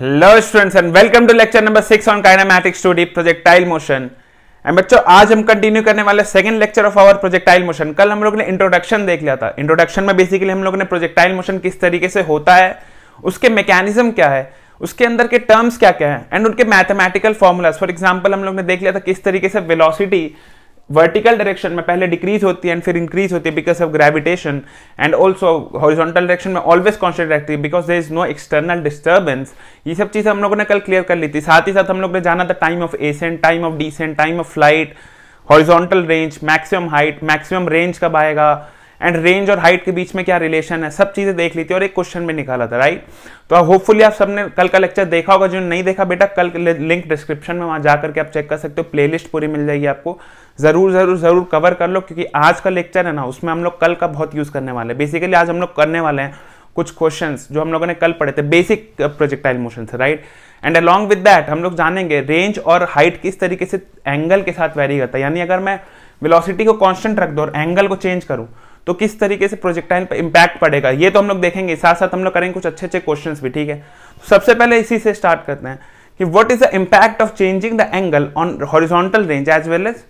Hello students and welcome to lecture number six on kinematics two D projectile motion and बच्चों आज हम continue करने वाले second lecture of our projectile motion कल हम लोग ने इंट्रोडक्शन देख लिया था इंट्रोडक्शन में बेसिकली हम लोग ने प्रोजेक्टाइल मोशन किस तरीके से होता है उसके मैकेनिज्म क्या है उसके अंदर के टर्म्स क्या क्या है एंड उनके मैथमेटिकल फॉर्मूलाज फॉर एग्जाम्पल हम लोग ने देख लिया था किस तरीके से वेलोसिटी वर्टिकल डायरेक्शन में पहले डिक्रीज होती है एंड फिर इंक्रीज होती है because of gravitation and also horizontal direction में ऑलवेज कॉन्स्टेंट रहती है because there is no external disturbance ये सब चीज़ हम लोगों ने कल क्लियर कर ली थी साथ ही साथ हम लोग ने जाना था time of ascent time of descent time of flight horizontal range maximum height maximum range कब आएगा एंड रेंज और हाइट के बीच में क्या रिलेशन है सब चीज़ें देख ली थी और एक क्वेश्चन भी निकाला था राइट तो होपफुली आप सबने कल का लेक्चर देखा होगा जो नहीं देखा बेटा कल लिंक डिस्क्रिप्शन में वहाँ जा करके आप चेक कर सकते हो प्लेलिस्ट पूरी मिल जाएगी आपको ज़रूर ज़रूर ज़रूर कवर कर लो क्योंकि आज का लेक्चर है ना उसमें हम लोग कल का बहुत यूज़ करने वाले हैं बेसिकली आज हम लोग करने वाले हैं कुछ क्वेश्चन जो हम लोगों ने कल पढ़े थे बेसिक प्रोजेक्टाइल मोशन से right and along with that हम लोग जानेंगे रेंज और हाइट किस तरीके से एंगल के साथ वेरी करता है यानी अगर मैं वेलोसिटी को कांस्टेंट रख दो और एंगल को चेंज करूँ तो किस तरीके से प्रोजेक्टाइल पर इंपैक्ट पड़ेगा ये तो हम लोग देखेंगे साथ साथ हम लोग करेंगे कुछ अच्छे अच्छे क्वेश्चन भी ठीक है सबसे पहले इसी से स्टार्ट करते हैं कि what is the impact of changing the angle on horizontal range as well as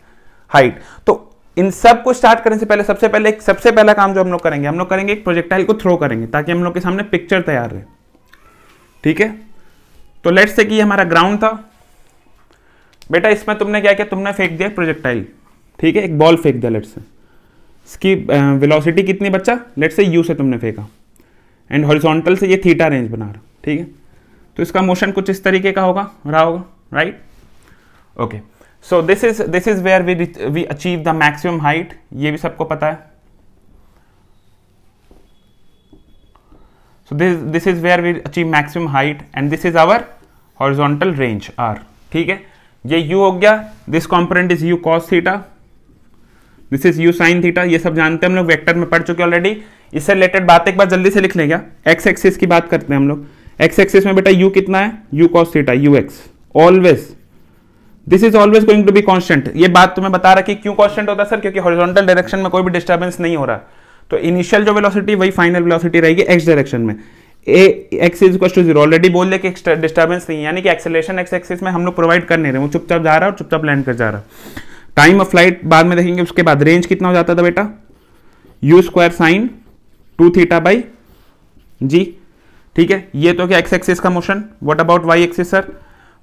height तो इन सब को स्टार्ट करने से पहले सबसे पहले सबसे पहला काम जो हम लोग करेंगे हम लोग करेंगे एक प्रोजेक्टाइल को थ्रो करेंगे ताकि हम लोग के सामने पिक्चर तैयार रहे ठीक है तो लेट्स से कि हमारा ग्राउंड था बेटा इसमें तुमने क्या किया तुमने फेंक दिया प्रोजेक्टाइल ठीक है एक बॉल फेंक दिया लेट से इसकी वेलोसिटी कितनी बच्चा लेट से यू से तुमने फेंका एंड हॉरिजॉन्टल से ये थीटा रेंज बना रहा ठीक है तो इसका मोशन कुछ इस तरीके का होगा रहा होगा right okay okay. So this is this is where we we achieve the maximum height ये भी सबको पता है so this this is where we achieve maximum height and this is our horizontal range R ठीक है ये u हो गया this component is u cos theta this is u sin theta ये सब जानते हैं हम लोग वेक्टर में पढ़ चुके ऑलरेडी इससे रिलेटेड बात एक बार जल्दी से लिख लेंगे एक्स एक्सिस की बात करते हैं हम लोग एक्स एक्सिस में बेटा यू कितना है u cos theta u x always this is always going to be constant ये बात तुम्हें बता रहा कि क्यों कॉन्स्टेंट होता है सर क्योंकि हॉरिजॉन्टल डायरेक्शन में कोई भी डिस्टर्बेंस नहीं हो रहा तो इनिशियल जो वेलोसिटी वही फाइनल वेलोसिटी रहेगी एक्स डायरेक्शन में a x is equal to zero already बोल दे कि डिस्टर्बेंस नहीं यानी कि एक्सेलेशन एक्स एक्सिस में हम लोग प्रोवाइड कर नहीं रहे वो चुपचाप जा रहा है और चुपचाप लैंड कर जा रहा है टाइम ऑफ फ्लाइट बाद में देखेंगे उसके बाद रेंज कितना हो जाता था बेटा u square sine two theta by g ठीक है ये तो क्या एक्स एक्सिस का motion what about y axis sir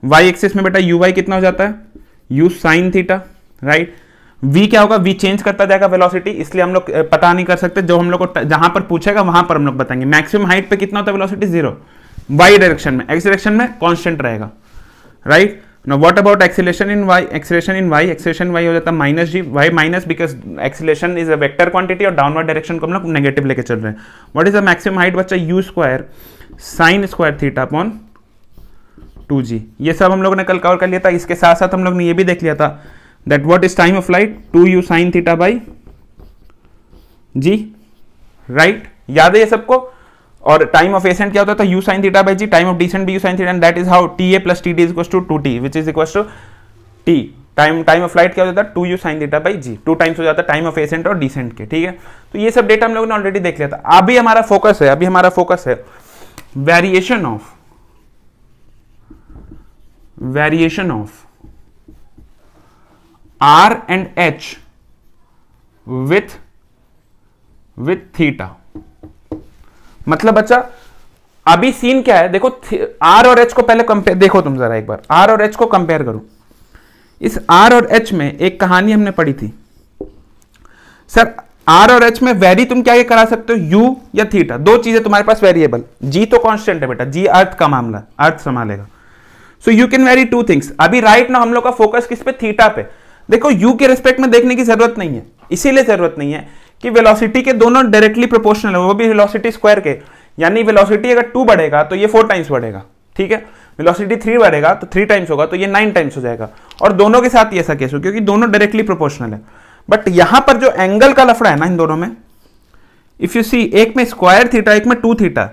y axis में बेटा यू वाई कितना हो जाता है u sine theta right v क्या होगा v चेंज करता जाएगा वेलोसिटी इसलिए हम लोग पता नहीं कर सकते जो हम लोग को जहां पर पूछेगा वहां पर हम लोग बताएंगे मैक्सिमम हाइट पे कितना होता है वेलोसिटी जीरो वाई डायरेक्शन में एक्स डायरेक्शन में कांस्टेंट रहेगा right no what about acceleration in y acceleration in y acceleration y हो जाता है minus g y minus because acceleration is a vector quantity और डाउनवर्ड डायरेक्शन को हम लोग नेगेटिव लेके चल रहे हैं what is the maximum height बच्चा u square sine square theta upon two g ये सब हम लोगों ने कल कवर कर लिया था इसके साथ साथ हम लोग ने ये भी देख लिया था that what is time of flight two u sine theta by g right right? याद है ये सबको और टाइम ऑफ एसेंट क्या होता था u sine theta by g time of descent भी u sine theta and that is how t a plus t d is two two t which is equal to t time time of flight क्या हो जाता है two u sine theta by g two times हो जाता है time of ascent और descent के ठीक है तो ये सब डेटा हम लोगों ने ऑलरेडी देख लिया था अभी हमारा फोकस है अभी हमारा फोकस है variation of variation of r and h with with theta मतलब बच्चा अभी सीन क्या है देखो आर और एच को पहले कंपेयर देखो तुम जरा एक बार आर और एच को कंपेयर करो इस आर और एच में एक कहानी हमने पढ़ी थी सर आर और एच में वेरी तुम क्या करा सकते हो यू या थीटा दो चीजें तुम्हारे पास वेरिएबल जी तो कांस्टेंट है बेटा जी अर्थ का मामला अर्थ संभालेगा so you can vary two things अभी राइट ना हम लोग का फोकस किस पे थीटा पे देखो यू के रिस्पेक्ट में देखने की जरूरत नहीं है इसीलिए जरूरत नहीं है कि वेलोसिटी के दोनों डायरेक्टली प्रोपोर्शनल है वो भी वेलोसिटी स्क्वायर के यानी वेलोसिटी अगर टू बढ़ेगा तो ये फोर टाइम्स बढ़ेगा ठीक है वेलोसिटी थ्री बढ़ेगा तो थ्री टाइम्स होगा तो ये नाइन टाइम्स हो जाएगा और दोनों के साथ ही ऐसा केस हो क्योंकि दोनों डायरेक्टली प्रोपोर्शनल है बट यहां पर जो एंगल का लफड़ा है ना इन दोनों में इफ यू सी एक में स्क्वायर थीटा एक में टू थीटा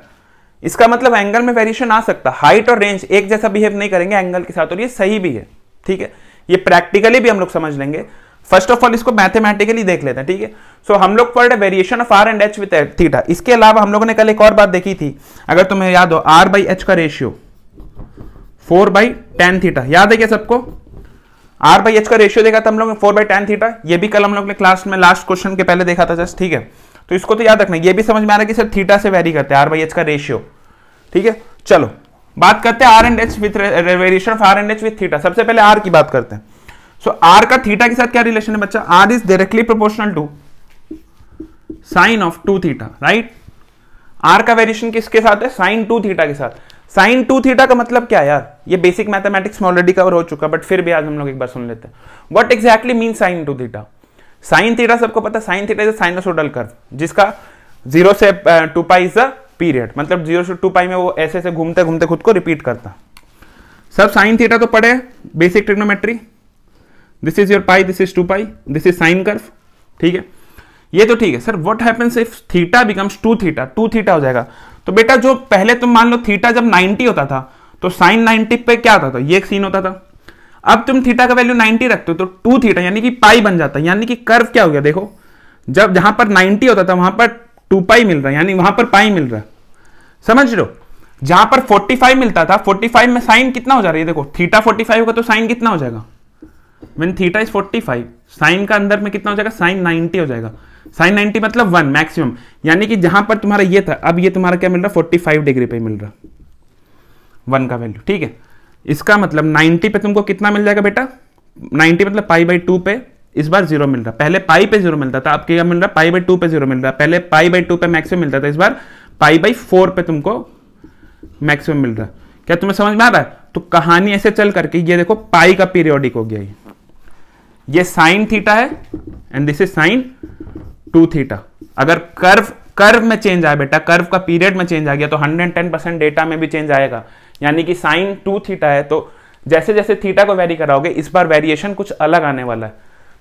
इसका मतलब एंगल में वेरिएशन आ सकता हाइट और रेंज एक जैसा बिहेव नहीं करेंगे एंगल के साथ और ये सही भी है ठीक है ये प्रैक्टिकली भी हम लोग समझ लेंगे फर्स्ट ऑफ ऑल इसको मैथमेटिकली देख लेते हैं ठीक है सो so, हम लोग पढ़ variation of R and H with theta इसके अलावा हम लोगों ने कल एक और बात देखी थी अगर तुम्हें याद हो आर बाई एच का ratio four by tan theta याद है क्या सबको आर बाई एच का रेशियो देखा था हम लोग फोर बाई टेन थीटा ये भी कल हम लोग ने क्लास में लास्ट क्वेश्चन के पहले देखा था जस्ट ठीक है तो इसको तो याद रखना ये भी समझ में आ रहा है कि सर थीटा से वेरी करते हैं आर बाई एच का रेशियो ठीक है चलो बात करते हैं R and H with variation of R and H with theta सबसे पहले आर की बात करते हैं सो so, आर का थीटा के साथ क्या रिलेशन है बच्चा R is directly proportional to sine of two theta right R का वेरिएशन किसके साथ है साइन टू थीटा के साथ साइन टू थीटा का मतलब क्या यार ये बेसिक मैथमेटिक्स में ऑलरेडी कवर हो चुका बट फिर भी आज हम लोग एक बार सुन लेते हैं what exactly mean sine two theta sine theta सबको पता है sine theta is sinusoidal curve जिसका जीरो से two pi is a period मतलब जीरो से टू पाई में वो ऐसे ऐसे घूमते घूमते खुद को रिपीट करता सब साइन थीटा तो पढ़े basic trigonometry this is your pi this is two pi this is sine curve ठीक है ये तो ठीक है sir what happens if theta becomes two theta two theta हो जाएगा तो बेटा जो पहले तुम मान लो थीटा जब 90 होता था तो साइन 90 पे क्या होता था ये एक सीन होता था अब तुम थीटा का वैल्यू 90 रखते हो तो टू थीटा यानी कि पाई बन जाता है यानी कि कर्व क्या हो गया देखो जब जहां पर 90 होता था वहां पर टू पाई मिल रहा है यानी वहां पर पाई मिल रहा है समझ लो जहां पर 45 मिलता था 45 में साइन कितना हो जा रहा है देखो थीटा 45 होगा तो साइन कितना हो जाएगा वेन थीटा इज 45 साइन का अंदर में कितना हो जाएगा साइन नाइनटी हो जाएगा साइन नाइनटी मतलब वन मैक्सिमम यानी कि जहां पर तुम्हारा ये था अब ये तुम्हारा क्या मिल रहा है फाइव डिग्री पे मिल रहा वन का वैल्यू ठीक है इसका मतलब 90 पे तुमको कितना मिल जाएगा बेटा 90 मतलब पाई बाई टू पे इस बार जीरो मिल रहा पहले पाई पे जीरो मिलता था अब क्या मिल रहा पाई बाई टू पे जीरो मिल रहा पहले पाई बाई टू पे मैक्सिमम मिलता था इस बार पाई बाई फोर पे तुमको मैक्सिमम मिल रहा क्या तुम्हें समझ में आ रहा है तो कहानी ऐसे चल करके ये देखो पाई का पीरियोडिक हो गया ये साइन थीटा है and this is sine two theta अगर कर्व कर्व में चेंज आया बेटा कर्व का पीरियड में चेंज आ गया तो 110 परसेंट डेटा में भी चेंज आएगा यानी कि साइन टू थीटा है तो जैसे जैसे थीटा को वेरी कराओगे इस बार वेरिएशन कुछ अलग आने वाला है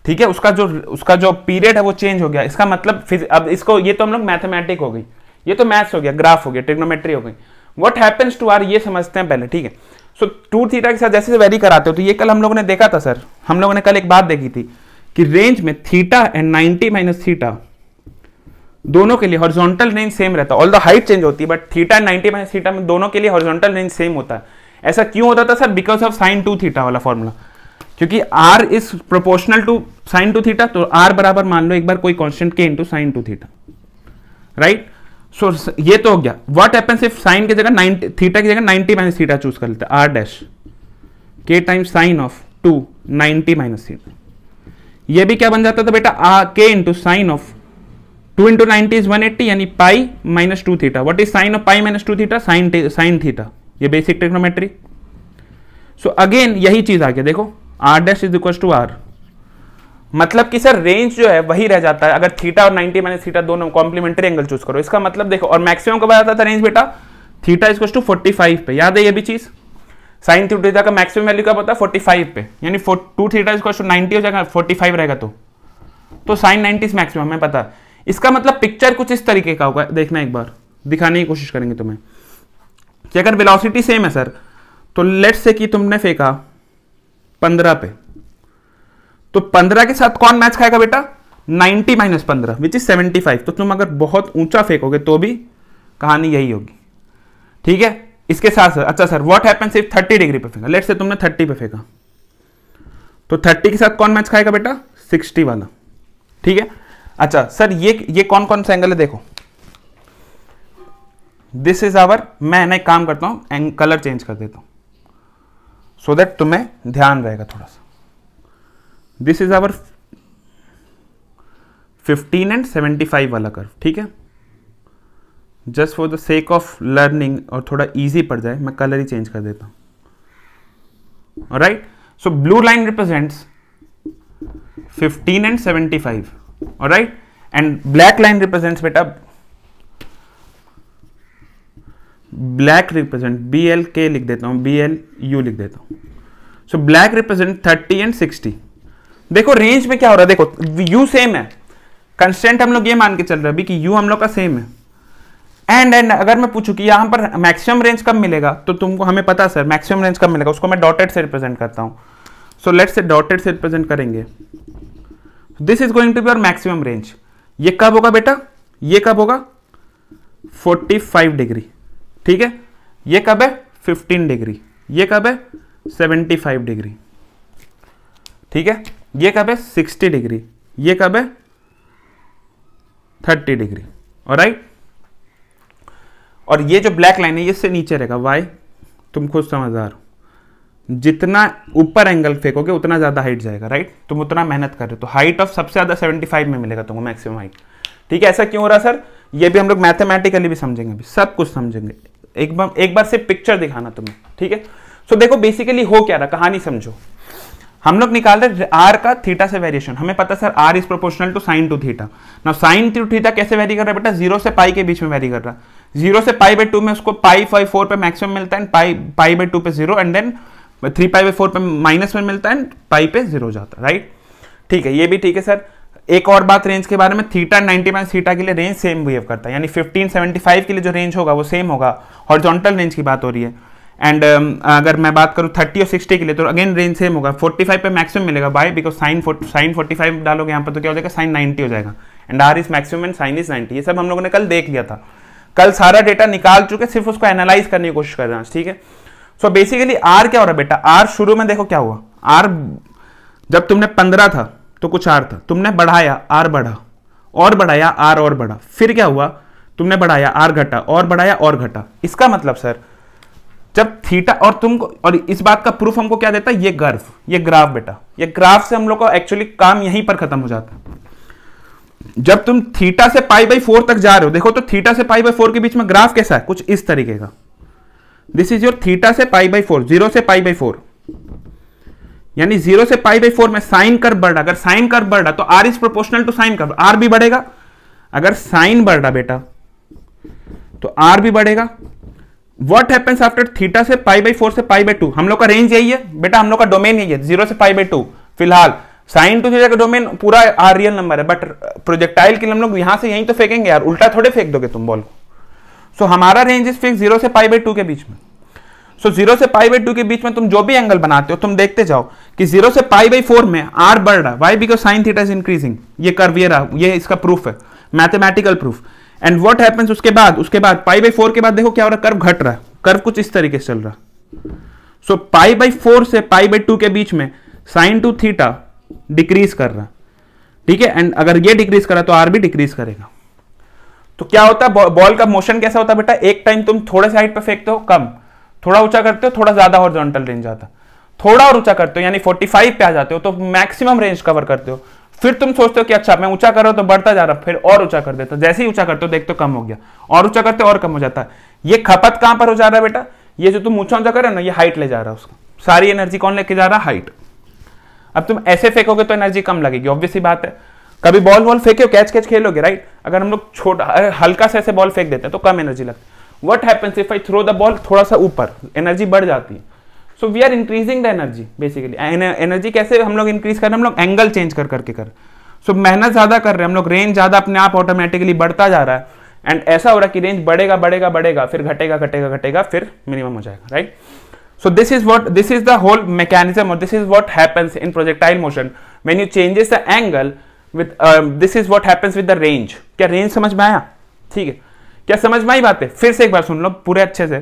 ठीक है उसका जो उसका जो पीरियड है वो चेंज हो गया इसका मतलब अब इसको ये तो हम लोग मैथमेटिक हो गई ये तो मैथ्स हो गया ग्राफ हो गया टेक्नोमेट्री हो गई वट हैपन्स टू आर ये समझते हैं पहले ठीक है सो टू थीटा के साथ जैसे वेरी कराते हो तो ये कल हम लोगों ने देखा था सर हम लोगों ने कल एक बात देखी थी कि रेंज में theta and ninety minus theta दोनों के लिए हॉरिजॉन्टल रेंज सेम रहता है ऑल द हाइट चेंज होती है but theta ninety minus theta में दोनों के लिए हॉरिजॉन्टल रेंज सेम होता है ऐसा क्यों होता था sir because of sine two theta वाला फॉर्मूला क्योंकि R is proportional to sine two theta तो आर बराबर मान लो एक बार कोई constant k into sine two theta right so ये तो हो गया वॉट एपन्स इफ साइन की जगह नाइनटी थीटा की जगह नाइनटी माइनस थीटा चूज कर लेते R dash k time sine of two ninety minus theta ये भी क्या बन जाता था बेटा R k into sine of two into ninety is one eighty यानी pi minus two theta what is sine of pi minus two theta sine sine theta ये basic trigonometry so again यही चीज आ गया देखो R dash is equal to R मतलब कि sir range जो है वही रह जाता है अगर थीटा और 90 माइनस थीटा दोनों कॉम्प्लीमेंट्री एंगल चूज करो इसका मतलब देखो और मैक्सिमम कब आता था रेंज बेटा theta is to forty five पे याद है ये भी चीज साइन थीटा का मैक्सिमम वैल्यू क्या होता है 45 पे यानी two theta is to ninety हो जाएगा फोर्टी फाइव रहेगा तो साइन नाइनटी मैक्सिमम हमें पता है इसका मतलब पिक्चर कुछ इस तरीके का होगा देखना एक बार दिखाने की कोशिश करेंगे तुम्हें कि अगर वेलोसिटी सेम है सर तो लेट से कि तुमने फेंका पंद्रह पे तो पंद्रह के साथ कौन मैच खाएगा बेटा नाइनटी माइनस पंद्रह विच इज सेवेंटी फाइव तो तुम अगर बहुत ऊंचा फेंकोगे तो भी कहानी यही होगी ठीक है इसके साथ सर अच्छा सर वॉट हैपन सिर्फ थर्टी डिग्री पे फेंका लेट से तुमने थर्टी पे फेंका तो थर्टी के साथ कौन मैच खाएगा बेटा सिक्सटी वाला ठीक है अच्छा सर ये ये कौन कौन सा एंगल है देखो दिस इज आवर मैं ना एक काम करता हूँ एंग कलर चेंज कर देता हूं सो दैट तुम्हें ध्यान रहेगा थोड़ा सा दिस इज आवर 15 एंड 75 वाला कर्व ठीक है just for the sake of learning और थोड़ा इजी पड़ जाए मैं कलर ही चेंज कर देता हूँ right so blue line represents 15 and 75 all right and black line represents beta black represent blk likh deta hu blu likh deta hu so black represent 30 and 60 dekho range mein kya ho raha hai dekho u same hai देखो u same है constant हम लोग ये मान के चल रहे हैं अभी कि यू हम लोग का सेम है एंड एंड अगर मैं पूछूं कि यहां पर मैक्सिमम रेंज कब मिलेगा तो तुमको हमें पता सर मैक्सिमम रेंज कब मिलेगा उसको मैं डॉटेड से रिप्रेजेंट करता हूं सो लेट्स से डॉटेड से रिप्रेजेंट करेंगे this is going to be R maximum range ये कब होगा बेटा ये कब होगा 45 डिग्री ठीक है ये कब है 15 डिग्री ये कब है 75 डिग्री ठीक है ये कब है 60 डिग्री ये कब है 30 डिग्री और राइट और ये जो ब्लैक लाइन है ये से नीचे रहेगा वाई तुम खुद समझदार हो जितना ऊपर एंगल फेंकोगे उतना ज़्यादा हाइट जाएगा राइट तुम उतना मेहनत कर रहे हो तो हाइट ऑफ सबसे ज़्यादा 75 में मिलेगा तुमको मैक्सिमम हाइट ठीक है ऐसा क्यों हो रहा सर ये भी हम लोग मैथमेटिकली भी समझेंगे अभी सब कुछ समझेंगे एक बार एक बार से पिक्चर दिखाना तुम्हें ठीक है सो देखो बेसिकली हो क्या रहा कहानी समझो हम लोग निकाल रहे आर का थीटा से वेरिएशन हमें पता sir R is proportional to sine two theta ना साइन टू थीटा कैसे वेरी कर रहा है बेटा जीरो से पाई के बीच में वेरी कर रहा है जीरो से पाई बाई टू में उसको पाई फाइव फोर पे मैक्सिमम मिलता है पाई पाई बाई टू पे zero and then three pi by four पे माइनस में मिलता है पाई पे जीरो जाता है राइट ठीक है ये भी ठीक है सर एक और बात रेंज के बारे में थीटा 90 माइनस थीटा के लिए रेंज सेम बिहेव करता है यानी 1575 के लिए जो रेंज होगा वो सेम होगा हॉरिजॉन्टल रेंज की बात हो रही है एंड um, अगर मैं बात करूँ 30 और 60 के लिए तो अगेन रेंज सेम होगा 45 पे मैक्सिमम मिलेगा बाय बिकॉज साइन साइन 45 डालोगे यहाँ पर तो क्या हो जाएगा साइन 90 हो जाएगा and R is maximum and sine is 90 ये सब हम लोगों ने कल देख लिया था कल सारा डेटा निकाल चुके सिर्फ उसको एनालाइज करने की कोशिश कर रहे हैं ठीक है सो बेसिकली आर क्या हो रहा है बेटा आर शुरू में देखो क्या हुआ आर जब तुमने पंद्रह था तो कुछ आर था तुमने बढ़ाया आर बढ़ा और बढ़ाया आर और बढ़ा फिर क्या हुआ तुमने बढ़ाया आर घटा और बढ़ाया और घटा इसका मतलब सर जब थीटा और तुमको और इस बात का प्रूफ हमको क्या देता है ये गर्व ये ग्राफ बेटा ये ग्राफ से हम लोग का एक्चुअली काम यहीं पर खत्म हो जाता है जब तुम थीटा से पाई बाई फोर तक जा रहे हो देखो तो थीटा से पाई बाई फोर के बीच में ग्राफ कैसा है कुछ इस तरीके का दिस इज योर थीटा से पाई बाई फोर जीरो से पाई बाई फोर यानी जीरो से पाई बाई फोर में साइन कर बढ़ रहा अगर साइन कर बढ़ रहा तो R is proportional to sine कर आर भी बढ़ेगा अगर साइन बढ़ रहा बेटा तो आर भी बढ़ेगा वट हैपन्स आफ्टर थीटा से पाई बाई फोर से पाई बाई टू हम लोग का रेंज यही है बेटा हम लोग का डोमेन यही है जीरो से पाई बाई टू फिलहाल साइन टू थीटा का डोमेन पूरा आर रियल नंबर है बट प्रोजेक्टाइल के हम लोग यहां से यहीं तो फेंकेंगे यार उल्टा थोड़े फेंक दोगे तुम बोलो सो हमारा रेंज इज फिक्स जीरो से पाई बाई टू के बीच में सो so, जीरो से पाई बाई टू के बीच में तुम जो भी एंगल बनाते हो तुम देखते जाओ कि जीरो से पाई बाई फोर में आर बढ़ रहा है why because sine theta is increasing ये कर्व ये रहा ये इसका प्रूफ है mathematical proof and what happens उसके बाद उसके बाद पाई बाई फोर के बाद देखो क्या हो रहा है कर्व घट रहा है कर्व कुछ इस तरीके से चल रहा सो पाई बाई फोर से पाई बाई टू के बीच में साइन टू थीटा डिक्रीज कर रहा ठीक है एंड अगर ये डिक्रीज करा तो आर भी डिक्रीज करेगा तो क्या होता है बॉल का मोशन कैसा होता है बेटा एक टाइम तुम थोड़े से हाइट पर फेंकते हो कम थोड़ा ऊंचा करते हो थोड़ा ज्यादा हॉरिजॉन्टल रेंज आता थोड़ा और ऊंचा करते हो यानी 45 पे आ जाते हो तो मैक्सिमम रेंज कवर करते हो फिर तुम सोचते हो कि अच्छा मैं ऊंचा कर रहा हूं तो बढ़ता जा रहा फिर और ऊंचा कर देता जैसे ही ऊंचा करते हो देखते हो कम हो गया और ऊंचा करते हो और कम हो जाता है ये खपत कहां पर हो जा रहा है बेटा ये जो तुम ऊंचा ऊंचा कर रहे हो ना ये हाइट ले जा रहा है उसका सारी एनर्जी कौन लेके जा रहा है हाइट अब तुम ऐसे फेंकोगे तो एनर्जी कम लगेगी ऑब्वियसली बात है कभी बॉल वॉल फेंके कैच कैच खेलोगे राइट अगर हम लोग छोटा हल्का से ऐसे बॉल फेंक देते हैं तो कम एनर्जी लगती है what happens if I throw the ball थोड़ा सा ऊपर एनर्जी बढ़ जाती है so we are increasing the energy basically energy कैसे हम लोग इंक्रीज कर रहे हैं हम लोग एंगल चेंज कर करके कर सो so, मेहनत ज़्यादा कर रहे हैं हम लोग रेंज ज़्यादा अपने आप ऑटोमेटिकली बढ़ता जा रहा है एंड ऐसा हो रहा है कि रेंज बढ़ेगा बढ़ेगा बढ़ेगा फिर घटेगा घटेगा घटेगा फिर मिनिमम हो जाएगा right so this is what this is the whole mechanism और this is what happens in projectile motion when you changes the angle with this is what happens with the range क्या range समझ में आया ठीक है क्या समझ में आई बात है फिर से एक बार सुन लो पूरे अच्छे से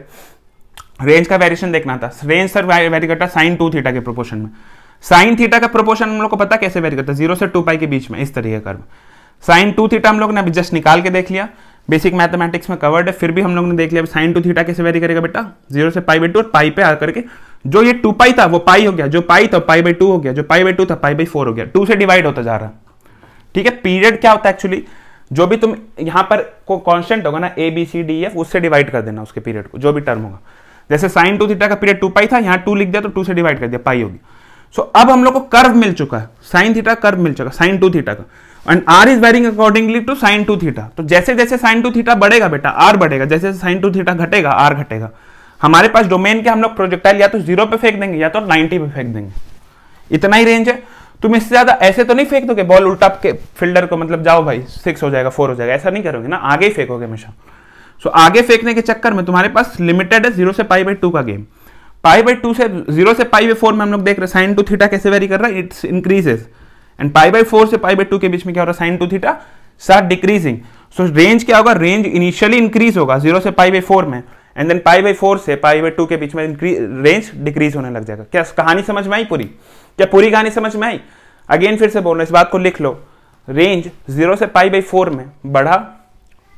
रेंज का वेरिएशन देखना था रेंज सर वेरी करता साइन टू थीटा के प्रोपोर्शन में साइन थीटा का प्रोपोर्शन हम लोग को पता कैसे वेरी करता है जीरो से टू पाई के बीच में इस तरीके का साइन टू थीटा हम लोग ने अभी जस्ट निकाल के देख लिया बेसिक मैथमेटिक्स में कवर्ड है फिर भी हम लोग ने देख लिया साइन टू थीटा कैसे वेरी करेगा बेटा जीरो से पाई बाई टू और पाई पे आ करके जो ये टू पाई था वो पाई हो गया जो पाई था पाई बाई टू हो गया जो पाई बाई टू था पाई बाई फोर हो गया टू से डिवाइड होता जा रहा है ठीक है पीरियड क्या होता है एक्चुअली जो भी तुम यहां पर को कॉन्स्टेंट होगा ना A B C D F उससे डिवाइड कर देना उसके पीरियड को जो भी टर्म होगा जैसे साइन टू थीटा का पीरियड टू पाई था यहां टू लिख दिया तो टू से डिवाइड कर दिया पाई होगी सो so, अब हम लोग को कर्व मिल चुका है साइन थीटा कर्व मिल चुका है साइन टू थीटा का and R is varying accordingly to sine two theta तो जैसे जैसे साइन टू थीटा बढ़ेगा बेटा आर बढ़ेगा जैसे साइन टू थीटा घटेगा आर घटेगा हमारे पास डोमेन के हम लोग प्रोजेक्टाइल या तो जीरो पे फेंक देंगे या तो नाइनटी पे फेंक देंगे इतना ही रेंज है तुम इससे ज्यादा ऐसे तो नहीं फेंक दोगे बॉल उल्टा के फील्डर को मतलब जाओ भाई सिक्स हो जाएगा फोर हो जाएगा ऐसा नहीं करोगे ना आगे ही फेंकोगे हमेशा सो so, आगे फेंकने के चक्कर में तुम्हारे पास लिमिटेड है जीरो से पाई बाई टू का गेम पाई बाई टू से जीरो से पाई बाई फोर में हम लोग देख रहे हैं साइन टू थीटा कैसे वेरी कर रहा है it's increases and pi by four से पाई बाई टू के बीच में क्या हो रहा है sine two theta sir decreasing so range क्या होगा रेंज इनिशियली इंक्रीज होगा जीरो से पाई बाई फोर में and then pi by four से पाई बाई टू के बीच में रेंज डिक्रीज होने लग जाएगा क्या कहानी समझ में आई पूरी क्या पूरी कहानी समझ में आई अगेन फिर से बोल रहा इस बात को लिख लो रेंज जीरो से पाई बाई फोर में बढ़ा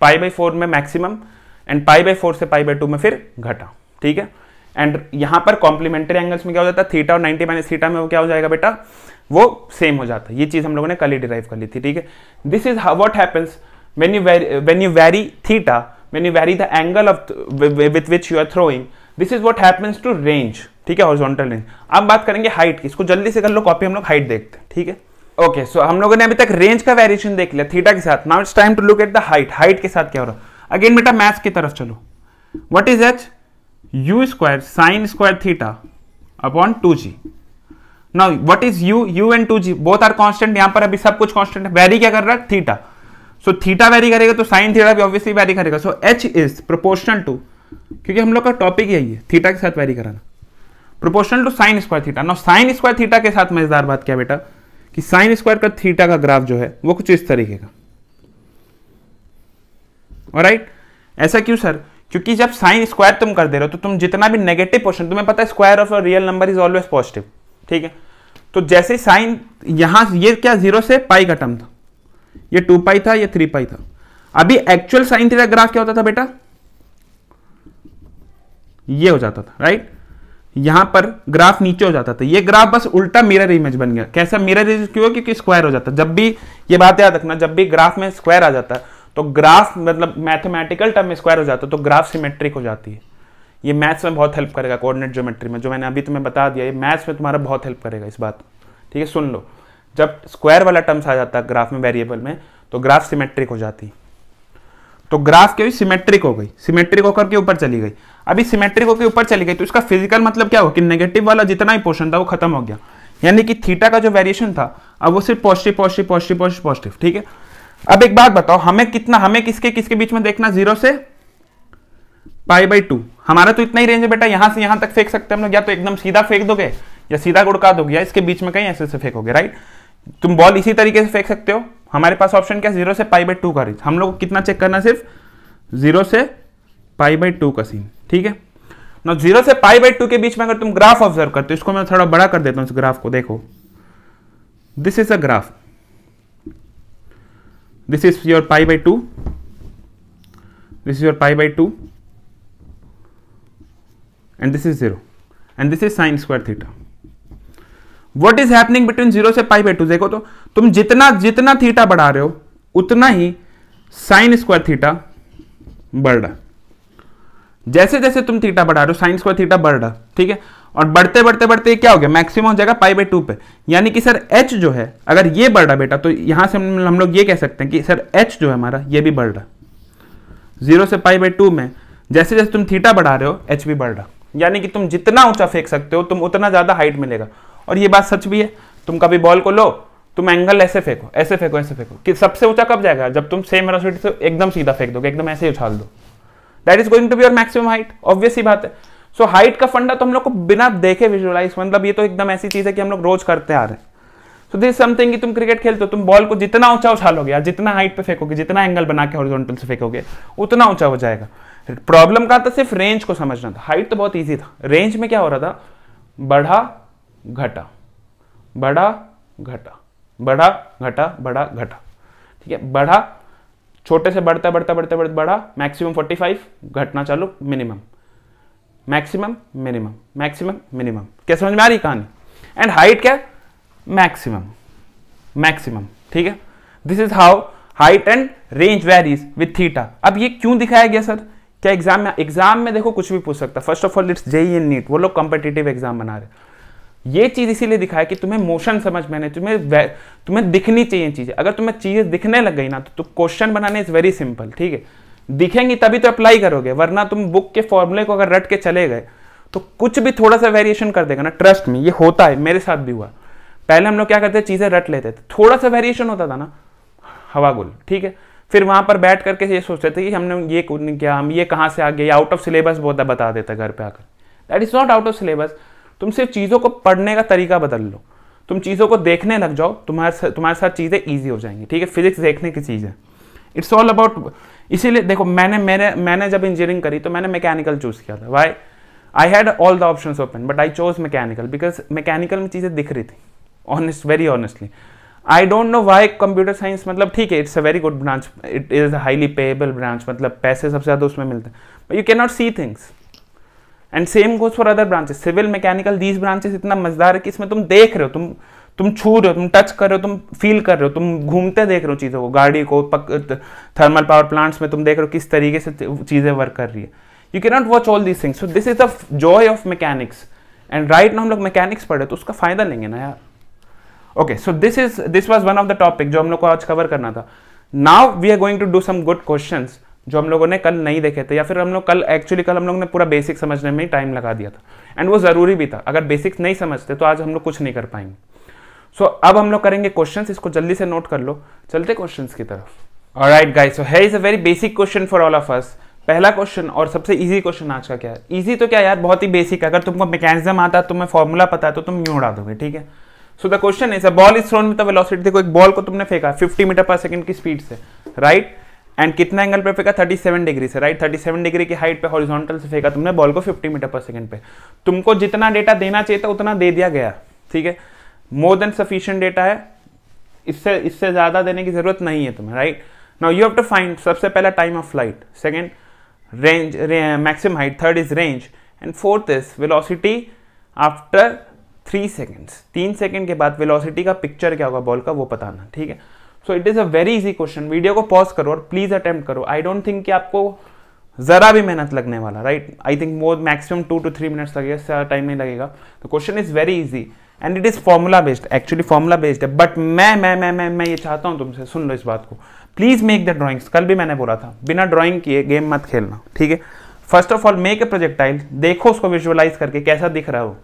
पाई बाई फोर में maximum and pi by four से पाई बाई टू में फिर घटा ठीक है एंड यहां पर कॉम्प्लीमेंट्री एंगल्स में क्या हो जाता है थीटा और 90 माइनस थीटा में वो क्या हो जाएगा बेटा वो सेम हो जाता है ये चीज हम लोगों ने कल ही डिराइव कर ली थी ठीक है this is what happens when you when you vary theta when you vary the angle of with which you are throwing this is what happens to range ठीक है हॉरिजॉन्टल रेंज अब बात करेंगे हाइट की इसको जल्दी से कर लो कॉपी हम लोग हाइट देखते हैं ठीक है ओके सो हम लोगों ने अभी तक रेंज का वेरिएशन देख लिया थीटा के साथ now it's time to look at the height height के साथ क्या हो रहा है अगेन बेटा मैथ्स की तरफ चलो what is H u square sine square theta upon two g now what is u u and two g both are constant यहां पर अभी सब कुछ कॉन्स्टेंट है वेरी क्या कर रहा है थीटा सो थीटा वेरी करेगा तो साइन थीटा भी ऑब्वियसली वेरी करेगा so H is proportional to क्योंकि हम लोग का टॉपिक यही है थीटा के साथ वैरी कराना proportional to sine square theta no sine square theta के साथ मजेदार बात क्या बेटा कि साइन स्क्वायर का थीटा का ग्राफ जो है वो कुछ इस तरीके का और राइट ऐसा क्यों सर क्योंकि जब साइन स्क्वायर तुम कर दे रहे हो तो तुम जितना भी नेगेटिव पोर्शन तुम्हें पता है square of real number is always positive ठीक है तो जैसे साइन यहां ये क्या जीरो से पाई का टर्म था ये टू पाई था ये थ्री पाई था अभी एक्चुअल साइन थीटा ग्राफ क्या होता था बेटा ये हो जाता था राइट यहां पर ग्राफ नीचे हो जाता था ये ग्राफ बस उल्टा मिरर इमेज बन गया कैसा मिरर इमेज क्यों क्योंकि स्क्वायर हो जाता जब भी ये बात याद रखना जब भी ग्राफ में स्क्वायर आ जाता है तो ग्राफ मतलब मैथमेटिकल टर्म में स्क्वायर हो जाता है तो ग्राफ सिमेट्रिक हो जाती है ये मैथ्स में बहुत हेल्प करेगा कोऑर्डिनेट ज्योमेट्री में जो मैंने अभी तुम्हें बता दिया ये मैथ्स में तुम्हारा बहुत हेल्प करेगा इस बात ठीक है सुन लो जब स्क्वायर वाला टर्म्स आ जाता है ग्राफ में वेरिएबल में तो ग्राफ सिमेट्रिक हो जाती तो ग्राफ क्या हुई सिमेट्रिक हो गई सिमेट्रिक होकर के ऊपर चली गई अभी सिमेट्रिक होकर ऊपर चली गई तो इसका फिजिकल मतलब क्या हो कि नेगेटिव वाला जितना ही पोर्शन था वो खत्म हो गया यानी कि थीटा का जो वेरिएशन था अब वो सिर्फ positive positive positive positive positive ठीक है अब एक बात बताओ हमें कितना हमें किसके किसके बीच में देखना जीरो से पाई बाई टू हमारा तो इतना ही रेंज है बेटा यहां से यहां तक फेंक सकते हैं हम लोग या तो एकदम सीधा फेंक दोगे या सीधा गुड़का दोगे या इसके बीच में कहीं ऐसे से फेंकोगे राइट तुम बॉल इसी तरीके से फेंक सकते हो हमारे पास ऑप्शन क्या जीरो से पाई बाई टू का रेंज हम लोग कितना चेक करना सिर्फ जीरो से पाई बाई टू का सीन ठीक है ना जीरो से पाई बाई टू के बीच में अगर तुम ग्राफ ऑब्जर्व करते हो इसको मैं थोड़ा बड़ा कर देता हूं इस ग्राफ को देखो this is a graph this is your pi by two this is your pi by two and this is zero and this is sine square theta what is happening between zero से pi by to देखो तो तुम जितना जितना theta बढ़ा रहे हो उतना ही साइन स्क्वायर थीटा बढ़ रहा जैसे जैसे तुम थीटा बढ़ा रहे हो साइन स्क्वायर थीटा बढ़ रहा ठीक है और बढ़ते बढ़ते बढ़ते क्या हो गया मैक्सिमम हो जाएगा पाई बाई टू पे यानी कि सर एच जो है अगर ये बढ़ रहा बेटा तो यहां से हम लोग ये कह सकते हैं कि सर एच जो है हमारा ये भी बढ़ रहा जीरो से पाई बाई टू में जैसे जैसे तुम थीटा बढ़ा रहे हो एच भी बढ़ रहा यानी कि तुम जितना ऊंचा फेंक सकते हो तुम उतना ज्यादा हाइट मिलेगा और ये बात सच भी है तुम कभी बॉल को लो तुम एंगल ऐसे फेंको ऐसे फेंको ऐसे फेंको कि सबसे ऊंचा कब जाएगा जब तुम सेम से एकदम सीधा फेंक दोगे एकदम ऐसे ही उछाल दो that is going to be your maximum height obvious ही बात है सो so, हाइट का फंडा तो हम लोग को बिना देखे विजुअलाइज मतलब ये तो एकदम ऐसी चीज है कि हम लोग रोज करते आ रहे हैं सो दिस समथिंग कि तुम क्रिकेट खेलते हो तुम बॉल को जितना ऊंचा उछालोगे या जितना हाइट पे फेंकोगे जितना एंगल बना के हॉरिजॉन्टल से फेंकोगे उतना ऊंचा हो जाएगा प्रॉब्लम का था सिर्फ रेंज को समझना था हाइट तो बहुत ईजी था रेंज में क्या हो रहा था बढ़ा घटा बढ़ा घटा बढ़ा घटा बढ़ा घटा ठीक है बढ़ा छोटे से बढ़ता बढ़ता बढ़ता बढ़ता बढ़ा मैक्सिमम 45 घटना चालू minimum maximum minimum maximum minimum क्या समझ में आ रही कहानी एंड हाइट क्या मैक्सिमम मैक्सिमम ठीक है this is how height and range varies with theta अब ये क्यों दिखाया गया सर क्या एग्जाम में एग्जाम में देखो कुछ भी पूछ सकता first of all it's JEE and NEET वो लोग कॉम्पिटेटिव एग्जाम बना रहे हैं ये चीज इसीलिए दिखाया कि तुम्हें मोशन समझ में आने तुम्हें तुम्हें दिखनी चाहिए चीजें अगर तुम्हें चीजें दिखने लग गई ना तो क्वेश्चन बनाने इज वेरी सिंपल ठीक है दिखेंगी तभी तो अप्लाई करोगे वरना तुम बुक के फॉर्मूले को अगर रट के चले गए तो कुछ भी थोड़ा सा वेरिएशन कर देगा ना ट्रस्ट में ये होता है मेरे साथ भी हुआ पहले हम लोग क्या करते चीज़ें रट लेते थे थोड़ा सा वेरिएशन होता था ना हवा गुल ठीक है फिर वहां पर बैठ करके ये सोचते थे कि हमने ये क्या हम ये कहाँ से आ गए आउट ऑफ सिलेबस बहुत बता देता घर पे आकर that is not out of syllabus तुम सिर्फ चीज़ों को पढ़ने का तरीका बदल लो तुम चीज़ों को देखने लग जाओ तुम्हारे साथ तुम्हारे साथ चीज़ें ईजी हो जाएंगी ठीक है फिजिक्स देखने की चीज़ है इट्स ऑल अबाउट इसीलिए देखो मैंने मैंने मैंने जब इंजीनियरिंग करी तो मैंने मैकेनिकल चूज़ किया था why I had all the option open but I chose mechanical because mechanical में चीज़ें दिख रही थी honest very honestly I don't know why computer science मतलब ठीक है it's a very good branch it is a highly payable branch मतलब पैसे सबसे ज्यादा उसमें मिलते हैं you can not see things and same goes for other branches civil mechanical these branches इतना मजेदार है कि इसमें तुम देख रहे हो तुम तुम छू रहे हो तुम टच कर रहे हो तुम फील कर रहे हो तुम घूमते देख रहे हो चीज़ों को गाड़ी को पक, थर्मल पावर प्लांट्स में तुम देख रहे हो किस तरीके से चीज़ें वर्क कर रही है you cannot watch all these things so this is the joy of mechanics and right ना हम लोग मैकेनिक्स पढ़े तो उसका फायदा लेंगे ना यार okay so this is this was one of the topic जो हम लोग को आज कवर करना था now we are going to do some good question जो हम लोगों ने कल नहीं देखे थे या फिर हम लोग कल एक्चुअली कल हम लोग ने पूरा बेसिक समझने में ही टाइम लगा दिया था एंड वो ज़रूरी भी था अगर बेसिक्स नहीं समझते तो आज हम लोग कुछ नहीं कर पाएंगे सो so, अब हम लोग करेंगे क्वेश्चंस इसको जल्दी से नोट कर लो चलते क्वेश्चन की तरफ right guys so here is a very basic question for all of us पहला क्वेश्चन और सबसे इजी क्वेश्चन आज का क्या है इजी तो क्या यार बहुत ही बेसिक है अगर तुमको मैकेनिज्म आता तुम्हें फॉर्मूला पता है तो तुम यूं उड़ा दोगे ठीक है so the question is a ball is thrown with velocity देखो एक बॉल को तुमने फेंका 50 मीटर पर सेकंड की स्पीड से राइट right? एंड कितना एंगल पे फेंका 37 डिग्री से राइट 37 डिग्री की हाइट पे हॉरिजॉन्टल से फेंका तुमने बॉल को 50 मीटर पर सेकंड पे तुमको जितना डेटा देना चाहिए था उतना दे दिया गया ठीक है मोर देन सफिशियंट डेटा है इससे इससे ज़्यादा देने की ज़रूरत नहीं है तुम्हें right now you have to find सबसे पहला time of flight second range maximum height third is range and fourth is velocity after three seconds तीन सेकेंड के बाद विलोसिटी का पिक्चर क्या होगा बॉल का वो बताना ठीक है so it is a very easy question video को पॉज करो और प्लीज़ अटेम्प्ट करो आई डोंट थिंक कि आपको ज़रा भी मेहनत लगने वाला right I think more maximum two two three minutes लगेगा टाइम नहीं लगेगा the question is very easy and it is formula based actually formula based है बट मैं मैं मैं मैं मैं ये चाहता हूँ तुमसे सुन लो इस बात को प्लीज़ मेक द ड्रॉइंग्स कल भी मैंने बोला था बिना ड्रॉइंग किए गेम मत खेलना ठीक है first of all make a projectile देखो उसको विजुअलाइज करके कैसा दिख रहा हो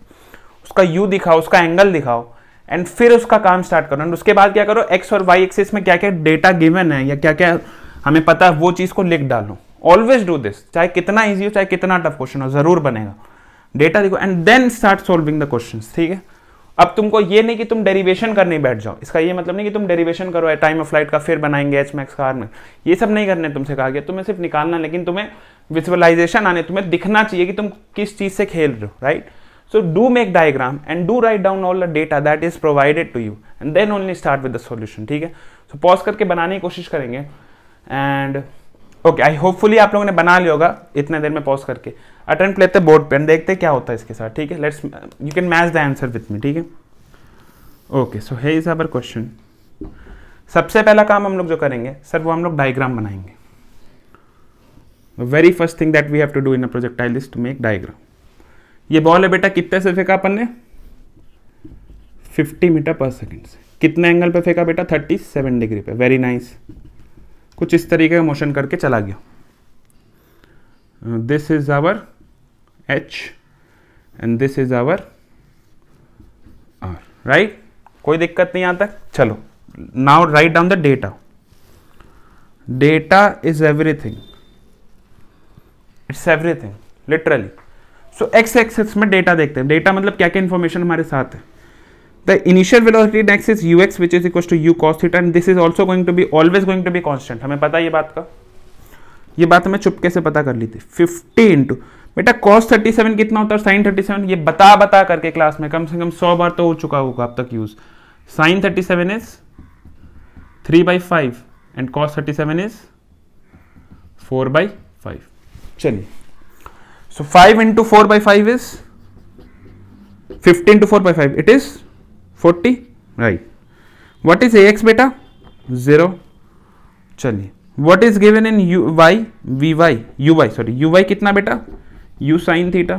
उसका यू दिखाओ उसका एंगल दिखाओ एंड फिर उसका काम स्टार्ट करो एंड उसके बाद क्या करो एक्स और वाई एक्सिस में क्या क्या डेटा गिवन है या क्या क्या हमें पता है वो चीज़ को लिख डालो ऑलवेज डू दिस चाहे कितना ईजी हो चाहे कितना टफ क्वेश्चन हो जरूर बनेगा डेटा देखो and then start solving the question ठीक है अब तुमको ये नहीं कि तुम डेरिवेशन करने बैठ जाओ इसका ये मतलब नहीं कि तुम डेरिवेशन करो टाइम ऑफ फ्लाइट का फिर बनाएंगे एच मैक्स कार में ये सब नहीं करने तुमसे कहा गया तुम्हें सिर्फ निकालना लेकिन तुम्हें विजुअलाइजेशन आने तुम्हें दिखना चाहिए कि तुम किस चीज़ से खेल रहे हो right right? So do make diagram and do write down all the data that is provided to you and then only start with the solution ठीक है so pause करके बनाने की कोशिश करेंगे and ओके आई होपफुली आप लोगों ने बना लिया होगा इतने देर में पॉज करके अटेम्प्ट लेते बोर्ड पे एंड देखते क्या होता है इसके साथ ठीक है let's you can match the answer with me ठीक है okay so here is our question सबसे पहला काम हम लोग जो करेंगे सर वो हम लोग डायग्राम बनाएंगे very first thing that we have to do in a projectile is to make diagram ये बॉल है बेटा कितने से फेंका अपन ने 50 मीटर पर सेकेंड से कितने एंगल पे फेंका बेटा 37 डिग्री पे वेरी नाइस कुछ इस तरीके का मोशन करके चला गया this is our H and this is our R right कोई दिक्कत नहीं आता चलो now write down the data data is everything it's everything literally so X axis data देखते हैं डेटा मतलब क्या क्या इन्फॉर्मेशन हमारे साथ है the initial velocity in is u x which is equal to u cos theta and this is also going to be always going to be हमें पता है ये बात का ये बात हमें चुपके से पता कर ली थी फिफ्टी इंटू बेटा थर्टी सेवन कितना होता है थर्टी सेवन ये बता बता करके क्लास में कम से कम सौ बार तो हो चुका होगा अब तक use sine thirty seven is three by five and cos thirty seven is four by five चलिए So 5 into 4 by 5 is 15 to 4 by 5. It is 40. Right. What is AX beta? 0. चलिए what is given in u y v y u y sorry u y कितना बेटा u sine theta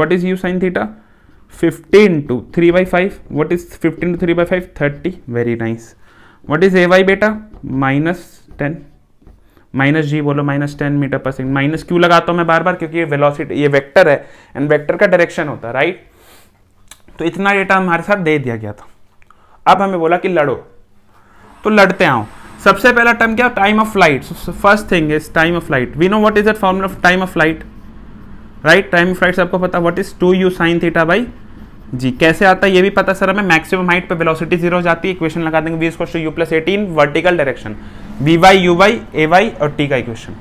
what is u sine theta 15 two 3 by five what is 15 two 3 by five thirty very nice what is a y बेटा minus ten minus g बोलो minus ten metre पर second minus क्यू लगाता हूँ मैं बार बार क्योंकि ये velocity ये वेक्टर है एंड वेक्टर का डायरेक्शन होता है राइट तो इतना डेटा हमारे साथ दे दिया गया था अब हमें बोला कि लड़ो तो लड़ते आओ सबसे पहला टर्म क्या time of flight first thing is time of flight we know what is that formula of time of flight right time of flight सबको पता what is to u sine theta by g कैसे आता है ये भी पता sir हमें maximum height पे वेलोसिटी जीरो हो जाती है इक्वेशन लगा देंगे v square two u plus eighteen vertical direction v y u y a Y और टी का equation